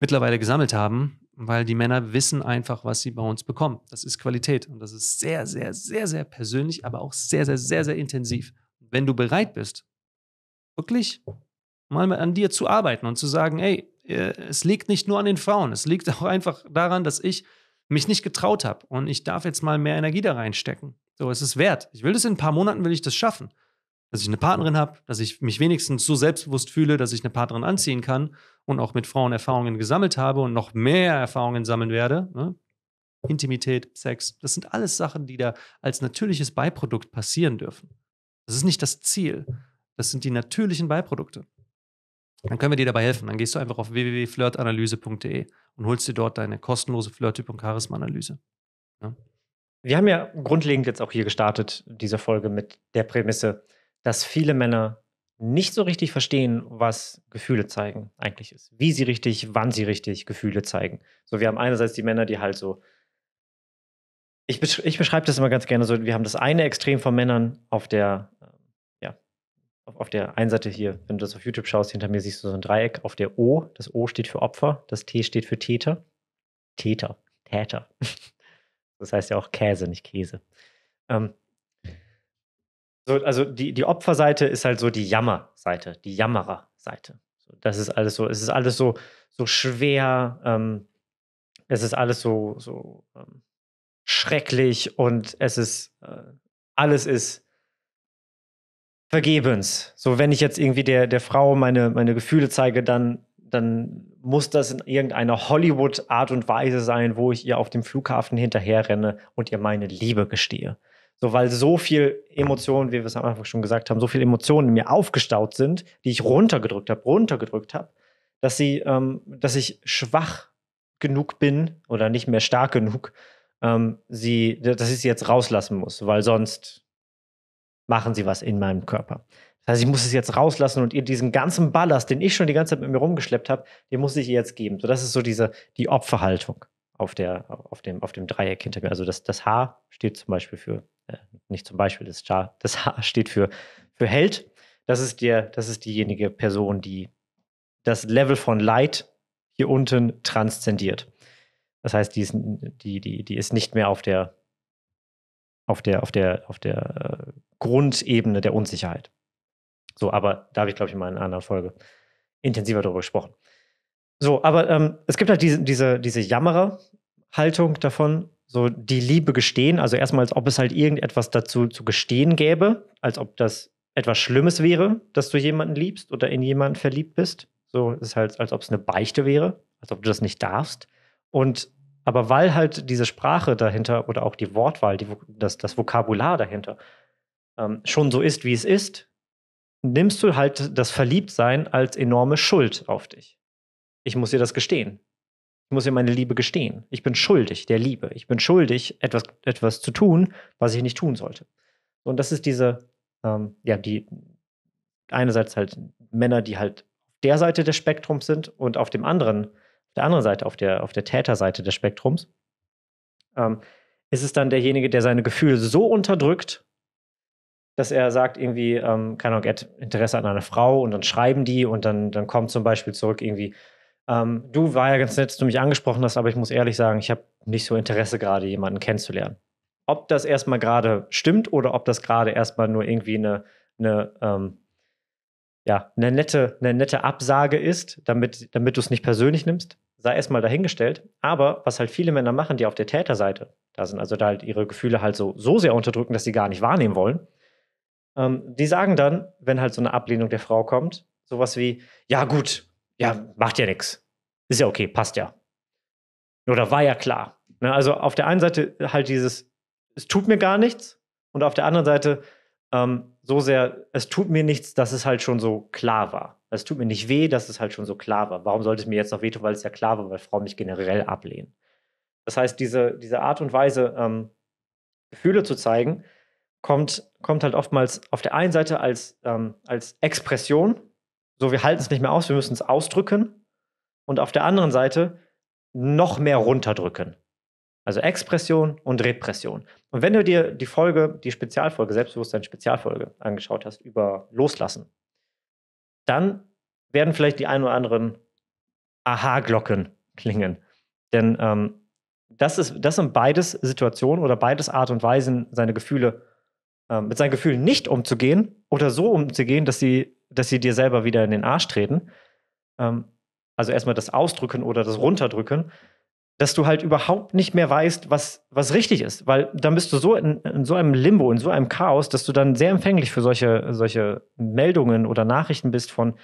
mittlerweile gesammelt haben, weil die Männer wissen einfach, was sie bei uns bekommen. Das ist Qualität und das ist sehr, sehr, sehr, sehr persönlich, aber auch sehr, sehr, sehr, sehr intensiv. Wenn du bereit bist, wirklich mal an dir zu arbeiten und zu sagen, ey, äh, es liegt nicht nur an den Frauen, es liegt auch einfach daran, dass ich mich nicht getraut habe. Und ich darf jetzt mal mehr Energie da reinstecken. So, es ist wert. Ich will das in ein paar Monaten, will ich das schaffen. Dass ich eine Partnerin habe, dass ich mich wenigstens so selbstbewusst fühle, dass ich eine Partnerin anziehen kann und auch mit Frauen Erfahrungen gesammelt habe und noch mehr Erfahrungen sammeln werde. Ne? Intimität, Sex, das sind alles Sachen, die da als natürliches Beiprodukt passieren dürfen. Das ist nicht das Ziel. Das sind die natürlichen Beiprodukte dann können wir dir dabei helfen. Dann gehst du einfach auf www.flirtanalyse.de und holst dir dort deine kostenlose Flirttyp- und Charisma-Analyse. Ja? Wir haben ja grundlegend jetzt auch hier gestartet, diese Folge mit der Prämisse, dass viele Männer nicht so richtig verstehen, was Gefühle zeigen eigentlich ist. Wie sie richtig, wann sie richtig Gefühle zeigen. So, wir haben einerseits die Männer, die halt so. Ich, beschreibe das immer ganz gerne so: wir haben das eine Extrem von Männern auf der auf, der einen Seite hier, wenn du das auf YouTube schaust, hinter mir siehst du so ein Dreieck auf der O. Das O steht für Opfer, das T steht für Täter. Täter, Täter. Das heißt ja auch Käse, nicht Käse. Ähm, so, also die, die Opferseite ist halt so die Jammerseite, die Jammererseite. Das ist alles so, es ist alles so, so schwer, ähm, es ist alles so, so ähm, schrecklich und es ist, äh, alles ist vergebens. So, wenn ich jetzt irgendwie der, der Frau meine, meine Gefühle zeige, dann, dann muss das in irgendeiner Hollywood-Art und Weise sein, wo ich ihr auf dem Flughafen hinterherrenne und ihr meine Liebe gestehe. So, weil so viel Emotionen, wie wir es am Anfang schon gesagt haben, so viel Emotionen in mir aufgestaut sind, die ich runtergedrückt habe, runtergedrückt habe, dass sie, ähm, dass ich schwach genug bin oder nicht mehr stark genug, ähm, sie, dass ich sie jetzt rauslassen muss, weil sonst machen sie was in meinem Körper. Das heißt, ich muss es jetzt rauslassen und ihr diesen ganzen Ballast, den ich schon die ganze Zeit mit mir rumgeschleppt habe, den muss ich ihr jetzt geben. So, das ist so diese, die Opferhaltung auf, der, auf, dem, auf dem Dreieck hinter mir. Also das, das H steht zum Beispiel für, äh, nicht zum Beispiel, das, H, das H steht für, für Held. Das ist, der, das ist diejenige Person, die das Level von Leid hier unten transzendiert. Das heißt, die ist, die, die, die ist nicht mehr auf der, auf der, auf der, auf der äh, Grundebene der Unsicherheit. So, aber da habe ich, glaube ich, in meiner anderen Folge intensiver darüber gesprochen. So, aber ähm, es gibt halt diese, diese, diese Jammerer-Haltung davon, so die Liebe gestehen, also erstmal, als ob es halt irgendetwas dazu zu gestehen gäbe, als ob das etwas Schlimmes wäre, dass du jemanden liebst oder in jemanden verliebt bist. So ist halt, als ob es eine Beichte wäre, als ob du das nicht darfst. Und aber weil halt diese Sprache dahinter oder auch die Wortwahl, die, das, das Vokabular dahinter ähm, schon so ist, wie es ist, nimmst du halt das Verliebtsein als enorme Schuld auf dich. Ich muss dir das gestehen. Ich muss ihr meine Liebe gestehen. Ich bin schuldig der Liebe. Ich bin schuldig, etwas, etwas zu tun, was ich nicht tun sollte. Und das ist diese, ähm, ja, die einerseits halt Männer, die halt auf der Seite des Spektrums sind und auf dem anderen, auf der anderen Seite, auf der, auf der Täterseite des Spektrums, ähm, ist es dann derjenige, der seine Gefühle so unterdrückt, dass er sagt irgendwie, ähm, keine Ahnung, er hat Interesse an einer Frau und dann schreiben die und dann, dann kommt zum Beispiel zurück irgendwie, ähm, du war ja ganz nett, dass du mich angesprochen hast, aber ich muss ehrlich sagen, ich habe nicht so Interesse gerade, jemanden kennenzulernen. Ob das erstmal gerade stimmt oder ob das gerade erstmal nur irgendwie eine, eine ähm, ja, eine nette, eine nette Absage ist, damit, damit du es nicht persönlich nimmst, sei erstmal dahingestellt. Aber was halt viele Männer machen, die auf der Täterseite da sind, also da halt ihre Gefühle halt so, so sehr unterdrücken, dass sie gar nicht wahrnehmen wollen, ähm, die sagen dann, wenn halt so eine Ablehnung der Frau kommt, sowas wie, ja gut, ja, macht ja nichts. Ist ja okay, passt ja. Oder war ja klar. Ne? Also auf der einen Seite halt dieses, es tut mir gar nichts. Und auf der anderen Seite ähm, so sehr, es tut mir nichts, dass es halt schon so klar war. Es tut mir nicht weh, dass es halt schon so klar war. Warum sollte es mir jetzt noch wehtun, weil es ja klar war, weil Frauen mich generell ablehnen. Das heißt, diese, diese Art und Weise, ähm, Gefühle zu zeigen, kommt kommt halt oftmals auf der einen Seite als, ähm, als Expression, so wir halten es nicht mehr aus, wir müssen es ausdrücken, und auf der anderen Seite noch mehr runterdrücken. Also Expression und Repression. Und wenn du dir die Folge, die Spezialfolge, Selbstbewusstsein-Spezialfolge angeschaut hast über Loslassen, dann werden vielleicht die ein oder anderen Aha-Glocken klingen. Denn ähm, das, ist, das sind beides Situationen oder beides Art und Weisen, seine Gefühle zu ähm, mit seinen Gefühlen nicht umzugehen oder so umzugehen, dass sie, dass sie dir selber wieder in den Arsch treten, ähm, also erstmal das Ausdrücken oder das Runterdrücken, dass du halt überhaupt nicht mehr weißt, was, was richtig ist. Weil dann bist du so in, in, so einem Limbo, in so einem Chaos, dass du dann sehr empfänglich für solche, solche Meldungen oder Nachrichten bist von,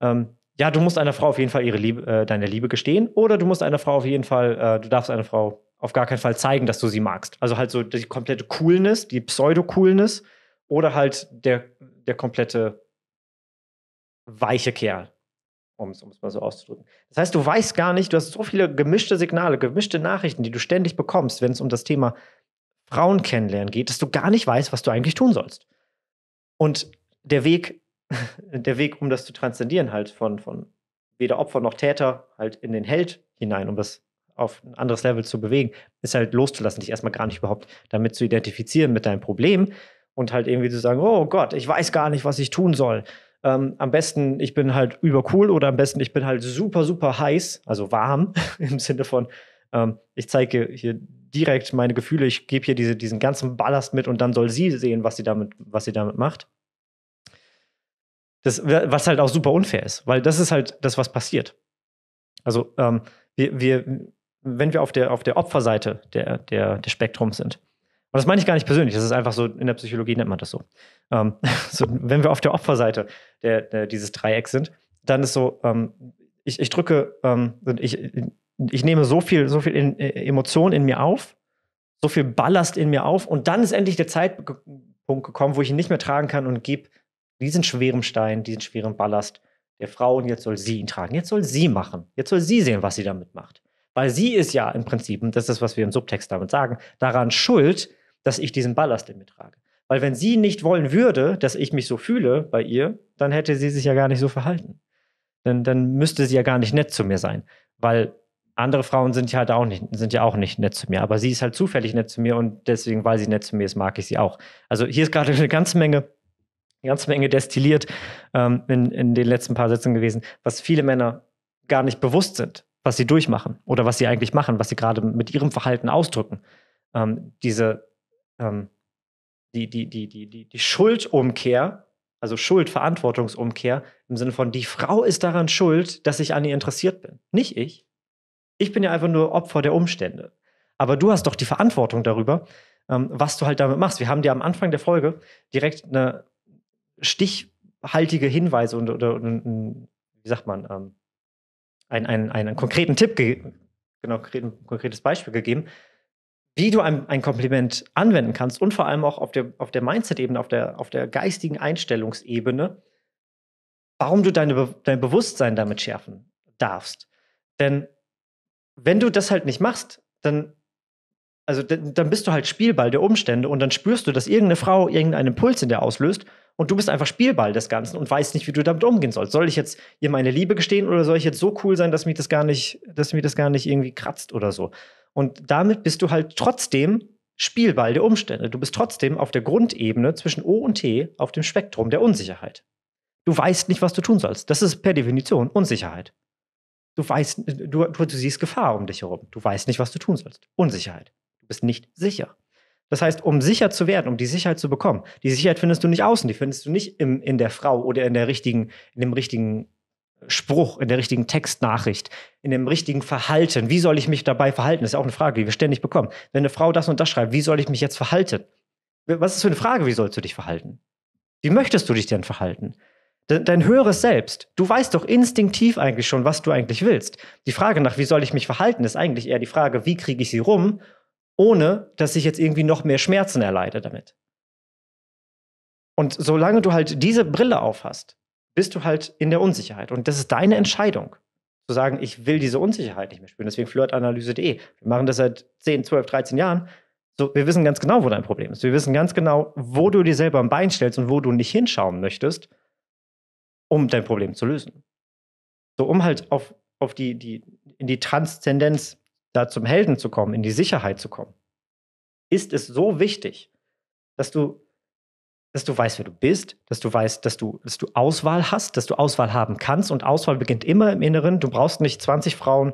ähm, ja, du musst einer Frau auf jeden Fall ihre Liebe, äh, deine Liebe gestehen oder du musst einer Frau auf jeden Fall, äh, du darfst einer Frau auf gar keinen Fall zeigen, dass du sie magst. Also halt so die komplette Coolness, die Pseudo-Coolness oder halt der, der komplette weiche Kerl, um es mal so auszudrücken. Das heißt, du weißt gar nicht, du hast so viele gemischte Signale, gemischte Nachrichten, die du ständig bekommst, wenn es um das Thema Frauen kennenlernen geht, dass du gar nicht weißt, was du eigentlich tun sollst. Und der Weg, der Weg, um das zu transzendieren, halt von, von weder Opfer noch Täter, halt in den Held hinein, um das auf ein anderes Level zu bewegen, ist halt loszulassen, dich erstmal gar nicht überhaupt damit zu identifizieren mit deinem Problem und halt irgendwie zu sagen, oh Gott, ich weiß gar nicht, was ich tun soll. Ähm, am besten, ich bin halt übercool oder am besten, ich bin halt super, super heiß, also warm im Sinne von, ähm, ich zeige hier direkt meine Gefühle, ich gebe hier diese, diesen ganzen Ballast mit und dann soll sie sehen, was sie damit, was sie damit macht. Das, was halt auch super unfair ist, weil das ist halt das, was passiert. Also ähm, wir, wir, wenn wir auf der, auf der Opferseite der, der, des Spektrums sind. Und das meine ich gar nicht persönlich, das ist einfach so, in der Psychologie nennt man das so. Ähm, so wenn wir auf der Opferseite der, der, dieses Dreiecks sind, dann ist so, ähm, ich, ich drücke, ähm, ich, ich nehme so viel, so viel in, äh, Emotion in mir auf, so viel Ballast in mir auf und dann ist endlich der Zeitpunkt gekommen, wo ich ihn nicht mehr tragen kann und gebe diesen schweren Stein, diesen schweren Ballast der Frau und jetzt soll sie ihn tragen. Jetzt soll sie machen. Jetzt soll sie sehen, was sie damit macht. Weil sie ist ja im Prinzip, und das ist, was wir im Subtext damit sagen, daran schuld, dass ich diesen Ballast in mir trage. Weil wenn sie nicht wollen würde, dass ich mich so fühle bei ihr, dann hätte sie sich ja gar nicht so verhalten. Denn dann müsste sie ja gar nicht nett zu mir sein. Weil andere Frauen sind ja halt auch nicht, sind ja auch nicht nett zu mir. Aber sie ist halt zufällig nett zu mir und deswegen, weil sie nett zu mir ist, mag ich sie auch. Also hier ist gerade eine ganze Menge, eine ganze Menge destilliert ähm, in, in den letzten paar Sätzen gewesen, was viele Männer gar nicht bewusst sind was sie durchmachen oder was sie eigentlich machen, was sie gerade mit ihrem Verhalten ausdrücken. Ähm, diese ähm, die, die, die, die, die, die Schuldumkehr, also Schuldverantwortungsumkehr, im Sinne von, die Frau ist daran schuld, dass ich an ihr interessiert bin. Nicht ich. Ich bin ja einfach nur Opfer der Umstände. Aber du hast doch die Verantwortung darüber, ähm, was du halt damit machst. Wir haben dir am Anfang der Folge direkt eine stichhaltige Hinweise und oder, und, wie sagt man, ähm, einen, einen, einen konkreten Tipp, genau, ein konkretes Beispiel gegeben, wie du ein, ein Kompliment anwenden kannst und vor allem auch auf der, auf der Mindset-Ebene, auf der, auf der geistigen Einstellungsebene, warum du deine, dein Bewusstsein damit schärfen darfst. Denn wenn du das halt nicht machst, dann, also, dann bist du halt Spielball der Umstände und dann spürst du, dass irgendeine Frau irgendeinen Impuls in dir auslöst und du bist einfach Spielball des Ganzen und weißt nicht, wie du damit umgehen sollst. Soll ich jetzt ihr meine Liebe gestehen oder soll ich jetzt so cool sein, dass mich das gar nicht, dass mich das gar nicht irgendwie kratzt oder so? Und damit bist du halt trotzdem Spielball der Umstände. Du bist trotzdem auf der Grundebene zwischen O und T auf dem Spektrum der Unsicherheit. Du weißt nicht, was du tun sollst. Das ist per Definition Unsicherheit. Du weißt, du, du, du siehst Gefahr um dich herum. Du weißt nicht, was du tun sollst. Unsicherheit. Du bist nicht sicher. Das heißt, um sicher zu werden, um die Sicherheit zu bekommen, die Sicherheit findest du nicht außen, die findest du nicht im, in der Frau oder in der richtigen, in dem richtigen Spruch, in der richtigen Textnachricht, in dem richtigen Verhalten. Wie soll ich mich dabei verhalten? Das ist auch eine Frage, die wir ständig bekommen. Wenn eine Frau das und das schreibt, wie soll ich mich jetzt verhalten? Was ist für eine Frage, wie sollst du dich verhalten? Wie möchtest du dich denn verhalten? Dein höheres Selbst. Du weißt doch instinktiv eigentlich schon, was du eigentlich willst. Die Frage nach, wie soll ich mich verhalten, ist eigentlich eher die Frage, wie kriege ich sie rum, ohne dass ich jetzt irgendwie noch mehr Schmerzen erleide damit. Und solange du halt diese Brille aufhast, bist du halt in der Unsicherheit. Und das ist deine Entscheidung, zu sagen, ich will diese Unsicherheit nicht mehr spüren. Deswegen flirtanalyse.de. Wir machen das seit 10, 12, 13 Jahren. So, wir wissen ganz genau, wo dein Problem ist. Wir wissen ganz genau, wo du dir selber am Bein stellst und wo du nicht hinschauen möchtest, um dein Problem zu lösen. So, um halt auf, auf die, die, in die Transzendenz da zum Helden zu kommen, in die Sicherheit zu kommen, ist es so wichtig, dass du, dass du weißt, wer du bist, dass du weißt, dass du, dass du Auswahl hast, dass du Auswahl haben kannst und Auswahl beginnt immer im Inneren. Du brauchst nicht 20 Frauen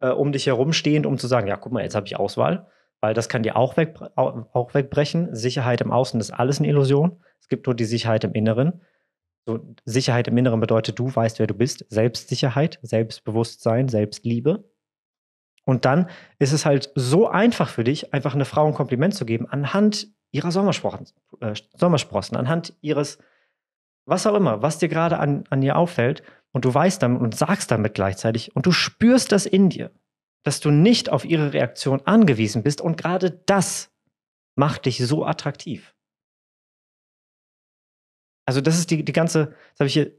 äh, um dich herumstehend, um zu sagen, ja, guck mal, jetzt habe ich Auswahl, weil das kann dir auch, weg, auch wegbrechen. Sicherheit im Außen ist alles eine Illusion. Es gibt nur die Sicherheit im Inneren. So, Sicherheit im Inneren bedeutet, du weißt, wer du bist. Selbstsicherheit, Selbstbewusstsein, Selbstliebe. Und dann ist es halt so einfach für dich, einfach eine Frau ein Kompliment zu geben, anhand ihrer Sommersprossen, äh, Sommersprossen anhand ihres, was auch immer, was dir gerade an, an ihr auffällt. Und du weißt damit und sagst damit gleichzeitig und du spürst das in dir, dass du nicht auf ihre Reaktion angewiesen bist. Und gerade das macht dich so attraktiv. Also, das ist die, die ganze, das habe ich hier,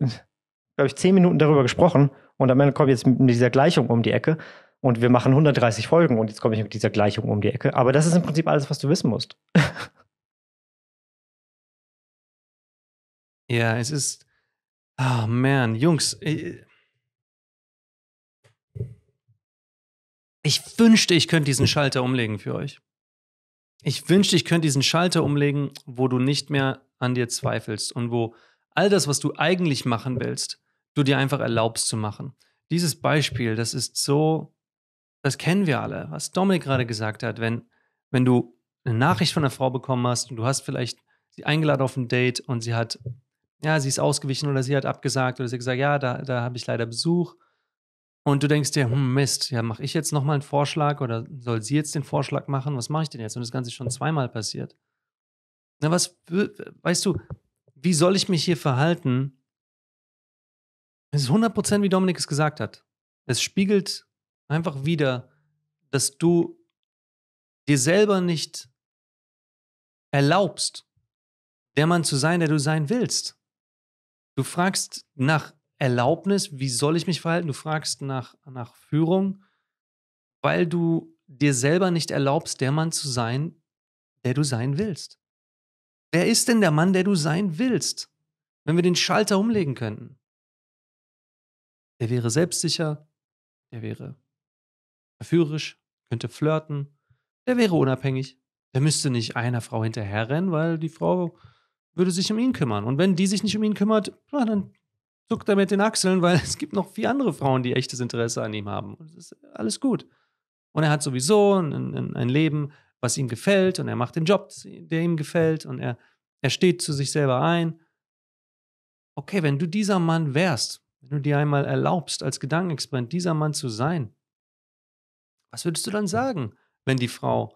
glaube ich, zehn Minuten darüber gesprochen und am Ende kommt jetzt mit dieser Gleichung um die Ecke und wir machen 130 Folgen und jetzt komme ich mit dieser Gleichung um die Ecke. Aber das ist im Prinzip alles, was du wissen musst. ja, es ist. Oh man, Jungs. Ich, äh, äh. ich wünschte, ich könnte diesen Schalter umlegen für euch. Ich wünschte, ich könnte diesen Schalter umlegen, wo du nicht mehr an dir zweifelst und wo all das, was du eigentlich machen willst, du dir einfach erlaubst zu machen. Dieses Beispiel, das ist so das kennen wir alle, was Dominik gerade gesagt hat, wenn, wenn du eine Nachricht von einer Frau bekommen hast und du hast vielleicht sie eingeladen auf ein Date und sie hat, ja, sie ist ausgewichen oder sie hat abgesagt oder sie hat gesagt, ja, da, da habe ich leider Besuch. Und du denkst dir, hm, Mist, ja, mache ich jetzt nochmal einen Vorschlag oder soll sie jetzt den Vorschlag machen? Was mache ich denn jetzt? Und das Ganze ist schon zweimal passiert. Na, was, weißt du, wie soll ich mich hier verhalten? Es ist 100% wie Dominik es gesagt hat. Es spiegelt einfach wieder, dass du dir selber nicht erlaubst, der Mann zu sein, der du sein willst. Du fragst nach Erlaubnis, wie soll ich mich verhalten? Du fragst nach, nach Führung, weil du dir selber nicht erlaubst, der Mann zu sein, der du sein willst. Wer ist denn der Mann, der du sein willst? Wenn wir den Schalter umlegen könnten. Der wäre selbstsicher, der wäre verführerisch, könnte flirten, der wäre unabhängig. Der müsste nicht einer Frau hinterherrennen, weil die Frau würde sich um ihn kümmern. Und wenn die sich nicht um ihn kümmert, na, dann zuckt er mit den Achseln, weil es gibt noch vier andere Frauen, die echtes Interesse an ihm haben. Und es ist alles gut. Und er hat sowieso ein, ein Leben, was ihm gefällt und er macht den Job, der ihm gefällt und er, er steht zu sich selber ein. Okay, wenn du dieser Mann wärst, wenn du dir einmal erlaubst, als Gedankenexperiment dieser Mann zu sein, was würdest du dann sagen, wenn die Frau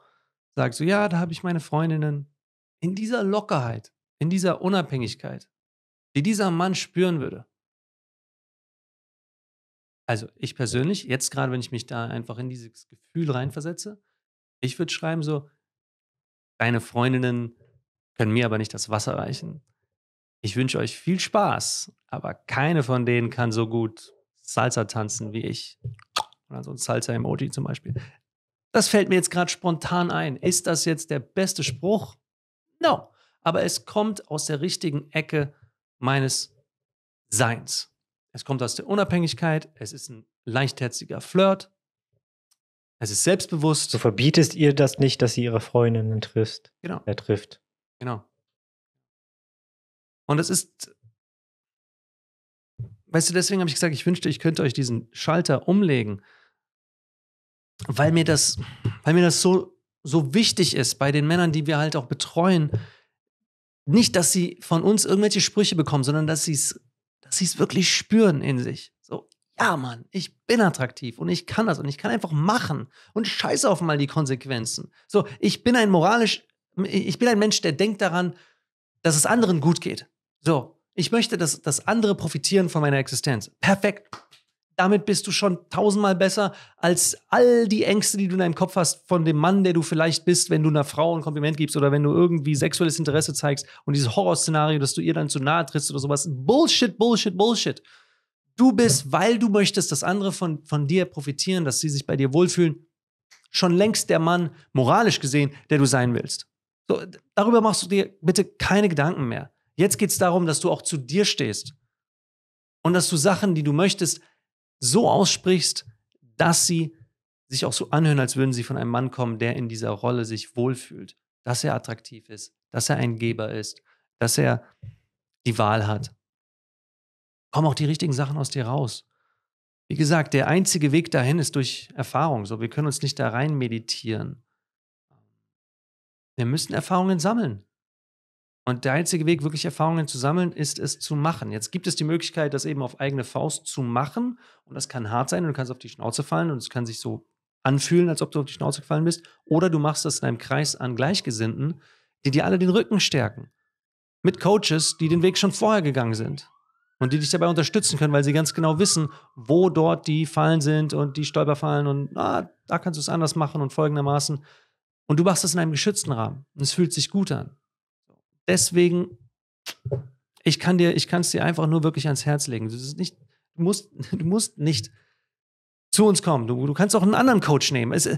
sagt, so ja, da habe ich meine Freundinnen in dieser Lockerheit, in dieser Unabhängigkeit, die dieser Mann spüren würde? Also ich persönlich, jetzt gerade, wenn ich mich da einfach in dieses Gefühl reinversetze, ich würde schreiben so, deine Freundinnen können mir aber nicht das Wasser reichen. Ich wünsche euch viel Spaß, aber keine von denen kann so gut Salsa tanzen wie ich. Oder so ein Salsa-Emoji zum Beispiel. Das fällt mir jetzt gerade spontan ein. Ist das jetzt der beste Spruch? No. Aber es kommt aus der richtigen Ecke meines Seins. Es kommt aus der Unabhängigkeit. Es ist ein leichtherziger Flirt. Es ist selbstbewusst. Du verbietest ihr das nicht, dass sie ihre Freundinnen trifft. Genau. Er äh, trifft. Genau. Und es ist, weißt du, deswegen habe ich gesagt, ich wünschte, ich könnte euch diesen Schalter umlegen weil mir das, weil mir das so, so wichtig ist bei den Männern, die wir halt auch betreuen, nicht, dass sie von uns irgendwelche Sprüche bekommen, sondern dass sie es dass sie's wirklich spüren in sich. So, ja, Mann, ich bin attraktiv und ich kann das und ich kann einfach machen und scheiße auf mal die Konsequenzen. So, ich bin ein moralisch, ich bin ein Mensch, der denkt daran, dass es anderen gut geht. So, ich möchte, dass, dass andere profitieren von meiner Existenz. Perfekt damit bist du schon tausendmal besser als all die Ängste, die du in deinem Kopf hast von dem Mann, der du vielleicht bist, wenn du einer Frau ein Kompliment gibst oder wenn du irgendwie sexuelles Interesse zeigst und dieses Horrorszenario, dass du ihr dann zu nahe trittst oder sowas. Bullshit, Bullshit, Bullshit. Du bist, weil du möchtest, dass andere von, von dir profitieren, dass sie sich bei dir wohlfühlen, schon längst der Mann, moralisch gesehen, der du sein willst. So, darüber machst du dir bitte keine Gedanken mehr. Jetzt geht es darum, dass du auch zu dir stehst und dass du Sachen, die du möchtest, so aussprichst, dass sie sich auch so anhören, als würden sie von einem Mann kommen, der in dieser Rolle sich wohlfühlt, dass er attraktiv ist, dass er ein Geber ist, dass er die Wahl hat. Kommen auch die richtigen Sachen aus dir raus. Wie gesagt, der einzige Weg dahin ist durch Erfahrung. So, wir können uns nicht da rein meditieren. Wir müssen Erfahrungen sammeln. Und der einzige Weg, wirklich Erfahrungen zu sammeln, ist es zu machen. Jetzt gibt es die Möglichkeit, das eben auf eigene Faust zu machen. Und das kann hart sein und du kannst auf die Schnauze fallen und es kann sich so anfühlen, als ob du auf die Schnauze gefallen bist. Oder du machst das in einem Kreis an Gleichgesinnten, die dir alle den Rücken stärken. Mit Coaches, die den Weg schon vorher gegangen sind. Und die dich dabei unterstützen können, weil sie ganz genau wissen, wo dort die Fallen sind und die Stolperfallen und ah, da kannst du es anders machen und folgendermaßen. Und du machst das in einem geschützten Rahmen. Und es fühlt sich gut an. Deswegen, ich kann dir, ich kann es dir einfach nur wirklich ans Herz legen. Nicht, du, musst, du musst nicht zu uns kommen. Du, du kannst auch einen anderen Coach nehmen. Es,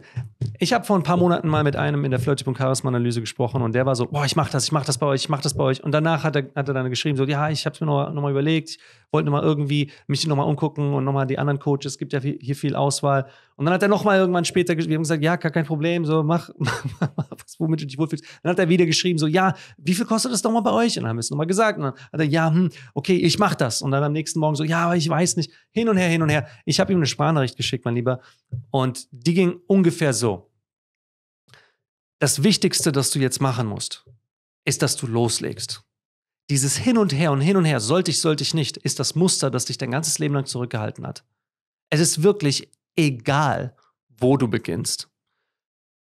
ich habe vor ein paar Monaten mal mit einem in der Flirty Charisma Analyse gesprochen und der war so, boah, ich mache das, ich mache das bei euch, ich mache das bei euch. Und danach hat er, hat er dann geschrieben, so, ja, ich habe es mir nochmal noch mal überlegt, ich wollte nochmal irgendwie mich nochmal umgucken und nochmal die anderen Coaches, es gibt ja viel, hier viel Auswahl. Und dann hat er nochmal irgendwann später, wir haben gesagt, ja, gar kein Problem, so mach, mach, mach was, womit du dich wohlfühlst. Dann hat er wieder geschrieben, so, ja, wie viel kostet das doch mal bei euch? Und dann haben wir es nochmal gesagt. Und dann hat er, ja, hm, okay, ich mach das. Und dann am nächsten Morgen so, ja, aber ich weiß nicht. Hin und her, hin und her. Ich habe ihm eine Sprachnachricht geschickt, mein Lieber. Und die ging ungefähr so. Das Wichtigste, das du jetzt machen musst, ist, dass du loslegst. Dieses Hin und Her und Hin und Her, sollte ich, sollte ich nicht, ist das Muster, das dich dein ganzes Leben lang zurückgehalten hat. Es ist wirklich egal wo du beginnst.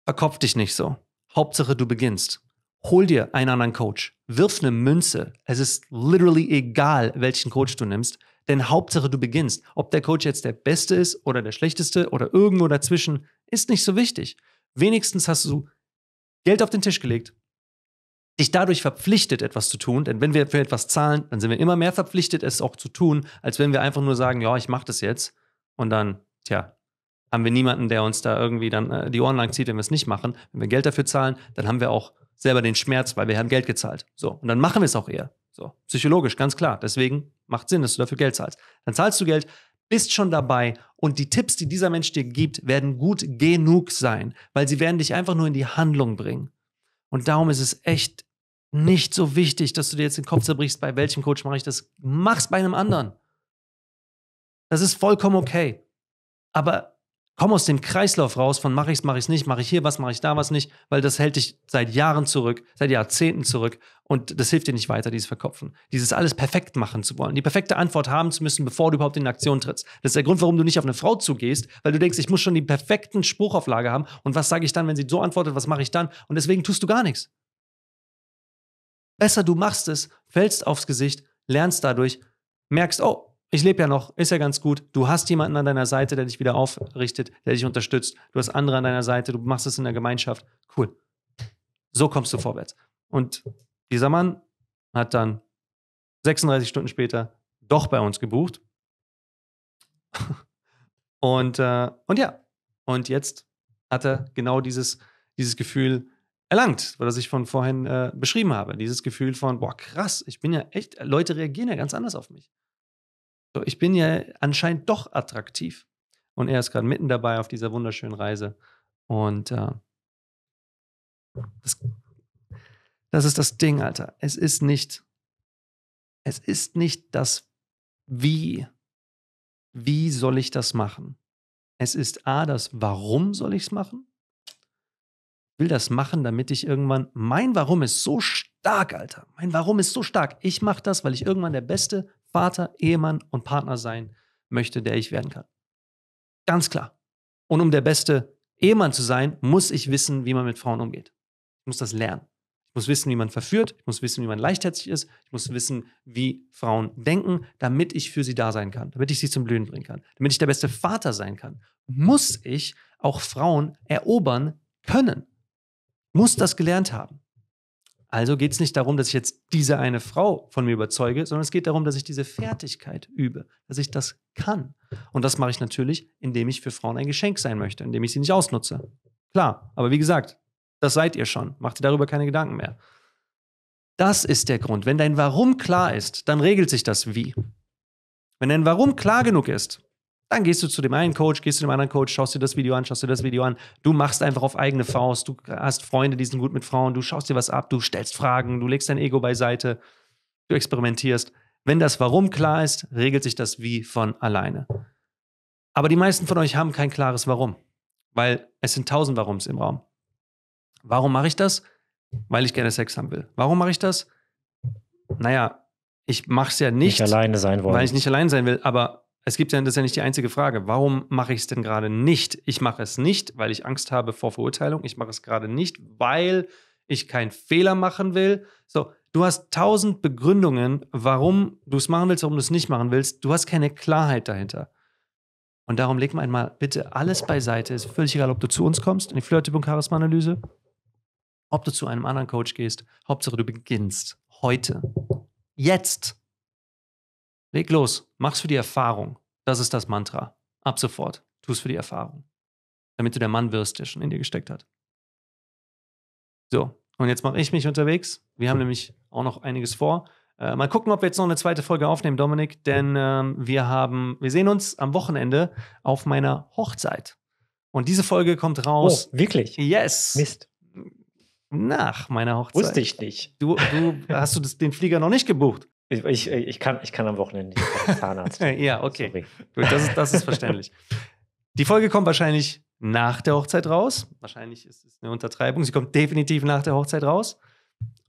Verkopf dich nicht so. Hauptsache du beginnst. Hol dir einen anderen Coach. Wirf eine Münze. Es ist literally egal, welchen Coach du nimmst. Denn Hauptsache du beginnst. Ob der Coach jetzt der Beste ist oder der Schlechteste oder irgendwo dazwischen, ist nicht so wichtig. Wenigstens hast du Geld auf den Tisch gelegt, dich dadurch verpflichtet, etwas zu tun. Denn wenn wir für etwas zahlen, dann sind wir immer mehr verpflichtet, es auch zu tun, als wenn wir einfach nur sagen, ja, ich mache das jetzt. Und dann, tja, haben wir niemanden, der uns da irgendwie dann äh, die Ohren lang zieht, wenn wir es nicht machen. Wenn wir Geld dafür zahlen, dann haben wir auch selber den Schmerz, weil wir haben Geld gezahlt. So. Und dann machen wir es auch eher. So. Psychologisch, ganz klar. Deswegen macht Sinn, dass du dafür Geld zahlst. Dann zahlst du Geld, bist schon dabei und die Tipps, die dieser Mensch dir gibt, werden gut genug sein, weil sie werden dich einfach nur in die Handlung bringen. Und darum ist es echt nicht so wichtig, dass du dir jetzt den Kopf zerbrichst, bei welchem Coach mache ich das. Mach's bei einem anderen. Das ist vollkommen okay. Aber komm aus dem Kreislauf raus von mach ich's, mach ich's nicht, mache ich hier was, mache ich da was nicht, weil das hält dich seit Jahren zurück, seit Jahrzehnten zurück und das hilft dir nicht weiter, dieses Verkopfen. Dieses alles perfekt machen zu wollen, die perfekte Antwort haben zu müssen, bevor du überhaupt in Aktion trittst. Das ist der Grund, warum du nicht auf eine Frau zugehst, weil du denkst, ich muss schon die perfekten Spruchauflage haben und was sage ich dann, wenn sie so antwortet, was mache ich dann und deswegen tust du gar nichts. Besser du machst es, fällst aufs Gesicht, lernst dadurch, merkst, oh, ich lebe ja noch, ist ja ganz gut. Du hast jemanden an deiner Seite, der dich wieder aufrichtet, der dich unterstützt. Du hast andere an deiner Seite, du machst es in der Gemeinschaft. Cool. So kommst du vorwärts. Und dieser Mann hat dann 36 Stunden später doch bei uns gebucht. und, äh, und ja, und jetzt hat er genau dieses, dieses Gefühl erlangt, was ich von vorhin äh, beschrieben habe. Dieses Gefühl von, boah, krass, ich bin ja echt, Leute reagieren ja ganz anders auf mich. So, ich bin ja anscheinend doch attraktiv. Und er ist gerade mitten dabei auf dieser wunderschönen Reise. Und äh, das, das ist das Ding, Alter. Es ist nicht, es ist nicht das Wie. Wie soll ich das machen? Es ist A, das Warum soll ich es machen? Ich will das machen, damit ich irgendwann. Mein Warum ist so stark, Alter. Mein Warum ist so stark. Ich mache das, weil ich irgendwann der beste Vater, Ehemann und Partner sein möchte, der ich werden kann. Ganz klar. Und um der beste Ehemann zu sein, muss ich wissen, wie man mit Frauen umgeht. Ich muss das lernen. Ich muss wissen, wie man verführt. Ich muss wissen, wie man leichtherzig ist. Ich muss wissen, wie Frauen denken, damit ich für sie da sein kann, damit ich sie zum Blühen bringen kann, damit ich der beste Vater sein kann. Muss ich auch Frauen erobern können. Muss das gelernt haben. Also geht es nicht darum, dass ich jetzt diese eine Frau von mir überzeuge, sondern es geht darum, dass ich diese Fertigkeit übe, dass ich das kann. Und das mache ich natürlich, indem ich für Frauen ein Geschenk sein möchte, indem ich sie nicht ausnutze. Klar, aber wie gesagt, das seid ihr schon. Macht ihr darüber keine Gedanken mehr. Das ist der Grund. Wenn dein Warum klar ist, dann regelt sich das Wie. Wenn dein Warum klar genug ist, dann gehst du zu dem einen Coach, gehst zu dem anderen Coach, schaust dir das Video an, schaust dir das Video an. Du machst einfach auf eigene Faust. Du hast Freunde, die sind gut mit Frauen. Du schaust dir was ab, du stellst Fragen, du legst dein Ego beiseite, du experimentierst. Wenn das Warum klar ist, regelt sich das Wie von alleine. Aber die meisten von euch haben kein klares Warum, weil es sind tausend Warums im Raum. Warum mache ich das? Weil ich gerne Sex haben will. Warum mache ich das? Naja, ich mache es ja nicht, nicht alleine sein wollen. weil ich nicht allein sein will, aber es gibt ja, das ist ja nicht die einzige Frage, warum mache ich es denn gerade nicht? Ich mache es nicht, weil ich Angst habe vor Verurteilung. Ich mache es gerade nicht, weil ich keinen Fehler machen will. So, du hast tausend Begründungen, warum du es machen willst, warum du es nicht machen willst. Du hast keine Klarheit dahinter. Und darum leg mal einmal bitte alles beiseite. Es Ist völlig egal, ob du zu uns kommst, in die und Charisma-Analyse, ob du zu einem anderen Coach gehst. Hauptsache, du beginnst heute. Jetzt. Leg los, mach's für die Erfahrung. Das ist das Mantra. Ab sofort, tu's für die Erfahrung. Damit du der Mann wirst, der schon in dir gesteckt hat. So, und jetzt mache ich mich unterwegs. Wir haben nämlich auch noch einiges vor. Äh, mal gucken, ob wir jetzt noch eine zweite Folge aufnehmen, Dominik, denn ähm, wir haben, wir sehen uns am Wochenende auf meiner Hochzeit. Und diese Folge kommt raus. Oh, wirklich? Yes. Mist. Nach meiner Hochzeit. Wusste ich nicht. Du, du hast du das, den Flieger noch nicht gebucht? Ich, ich, ich, kann, ich kann am Wochenende nicht Zahnarzt. ja, okay. Sorry. Gut, das ist, das ist verständlich. Die Folge kommt wahrscheinlich nach der Hochzeit raus. Wahrscheinlich ist es eine Untertreibung. Sie kommt definitiv nach der Hochzeit raus.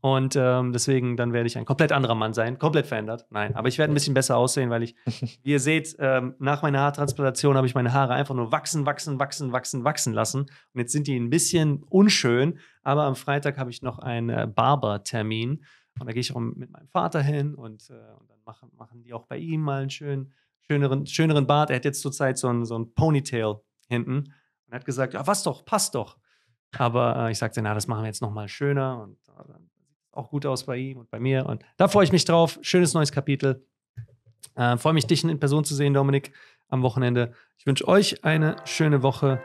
Und ähm, deswegen, dann werde ich ein komplett anderer Mann sein, komplett verändert. Nein, aber ich werde ein bisschen besser aussehen, weil ich, wie ihr seht, ähm, nach meiner Haartransplantation habe ich meine Haare einfach nur wachsen, wachsen, wachsen, wachsen, wachsen lassen. Und jetzt sind die ein bisschen unschön, aber am Freitag habe ich noch einen äh, Barber-Termin. Und da gehe ich auch mit meinem Vater hin und, äh, und dann machen, machen die auch bei ihm mal einen schönen, schöneren, schöneren Bart. Er hat jetzt zurzeit so einen, so einen Ponytail hinten und hat gesagt, ja, was doch, passt doch. Aber äh, ich sagte, na, das machen wir jetzt nochmal schöner und äh, dann sieht es auch gut aus bei ihm und bei mir. Und da freue ich mich drauf. Schönes neues Kapitel. Äh, freue mich, dich in Person zu sehen, Dominik, am Wochenende. Ich wünsche euch eine schöne Woche.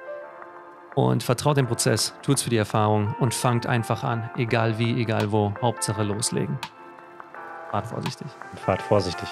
Und vertraut dem Prozess, tut's für die Erfahrung und fangt einfach an, egal wie, egal wo, Hauptsache loslegen. Fahrt vorsichtig. Fahrt vorsichtig.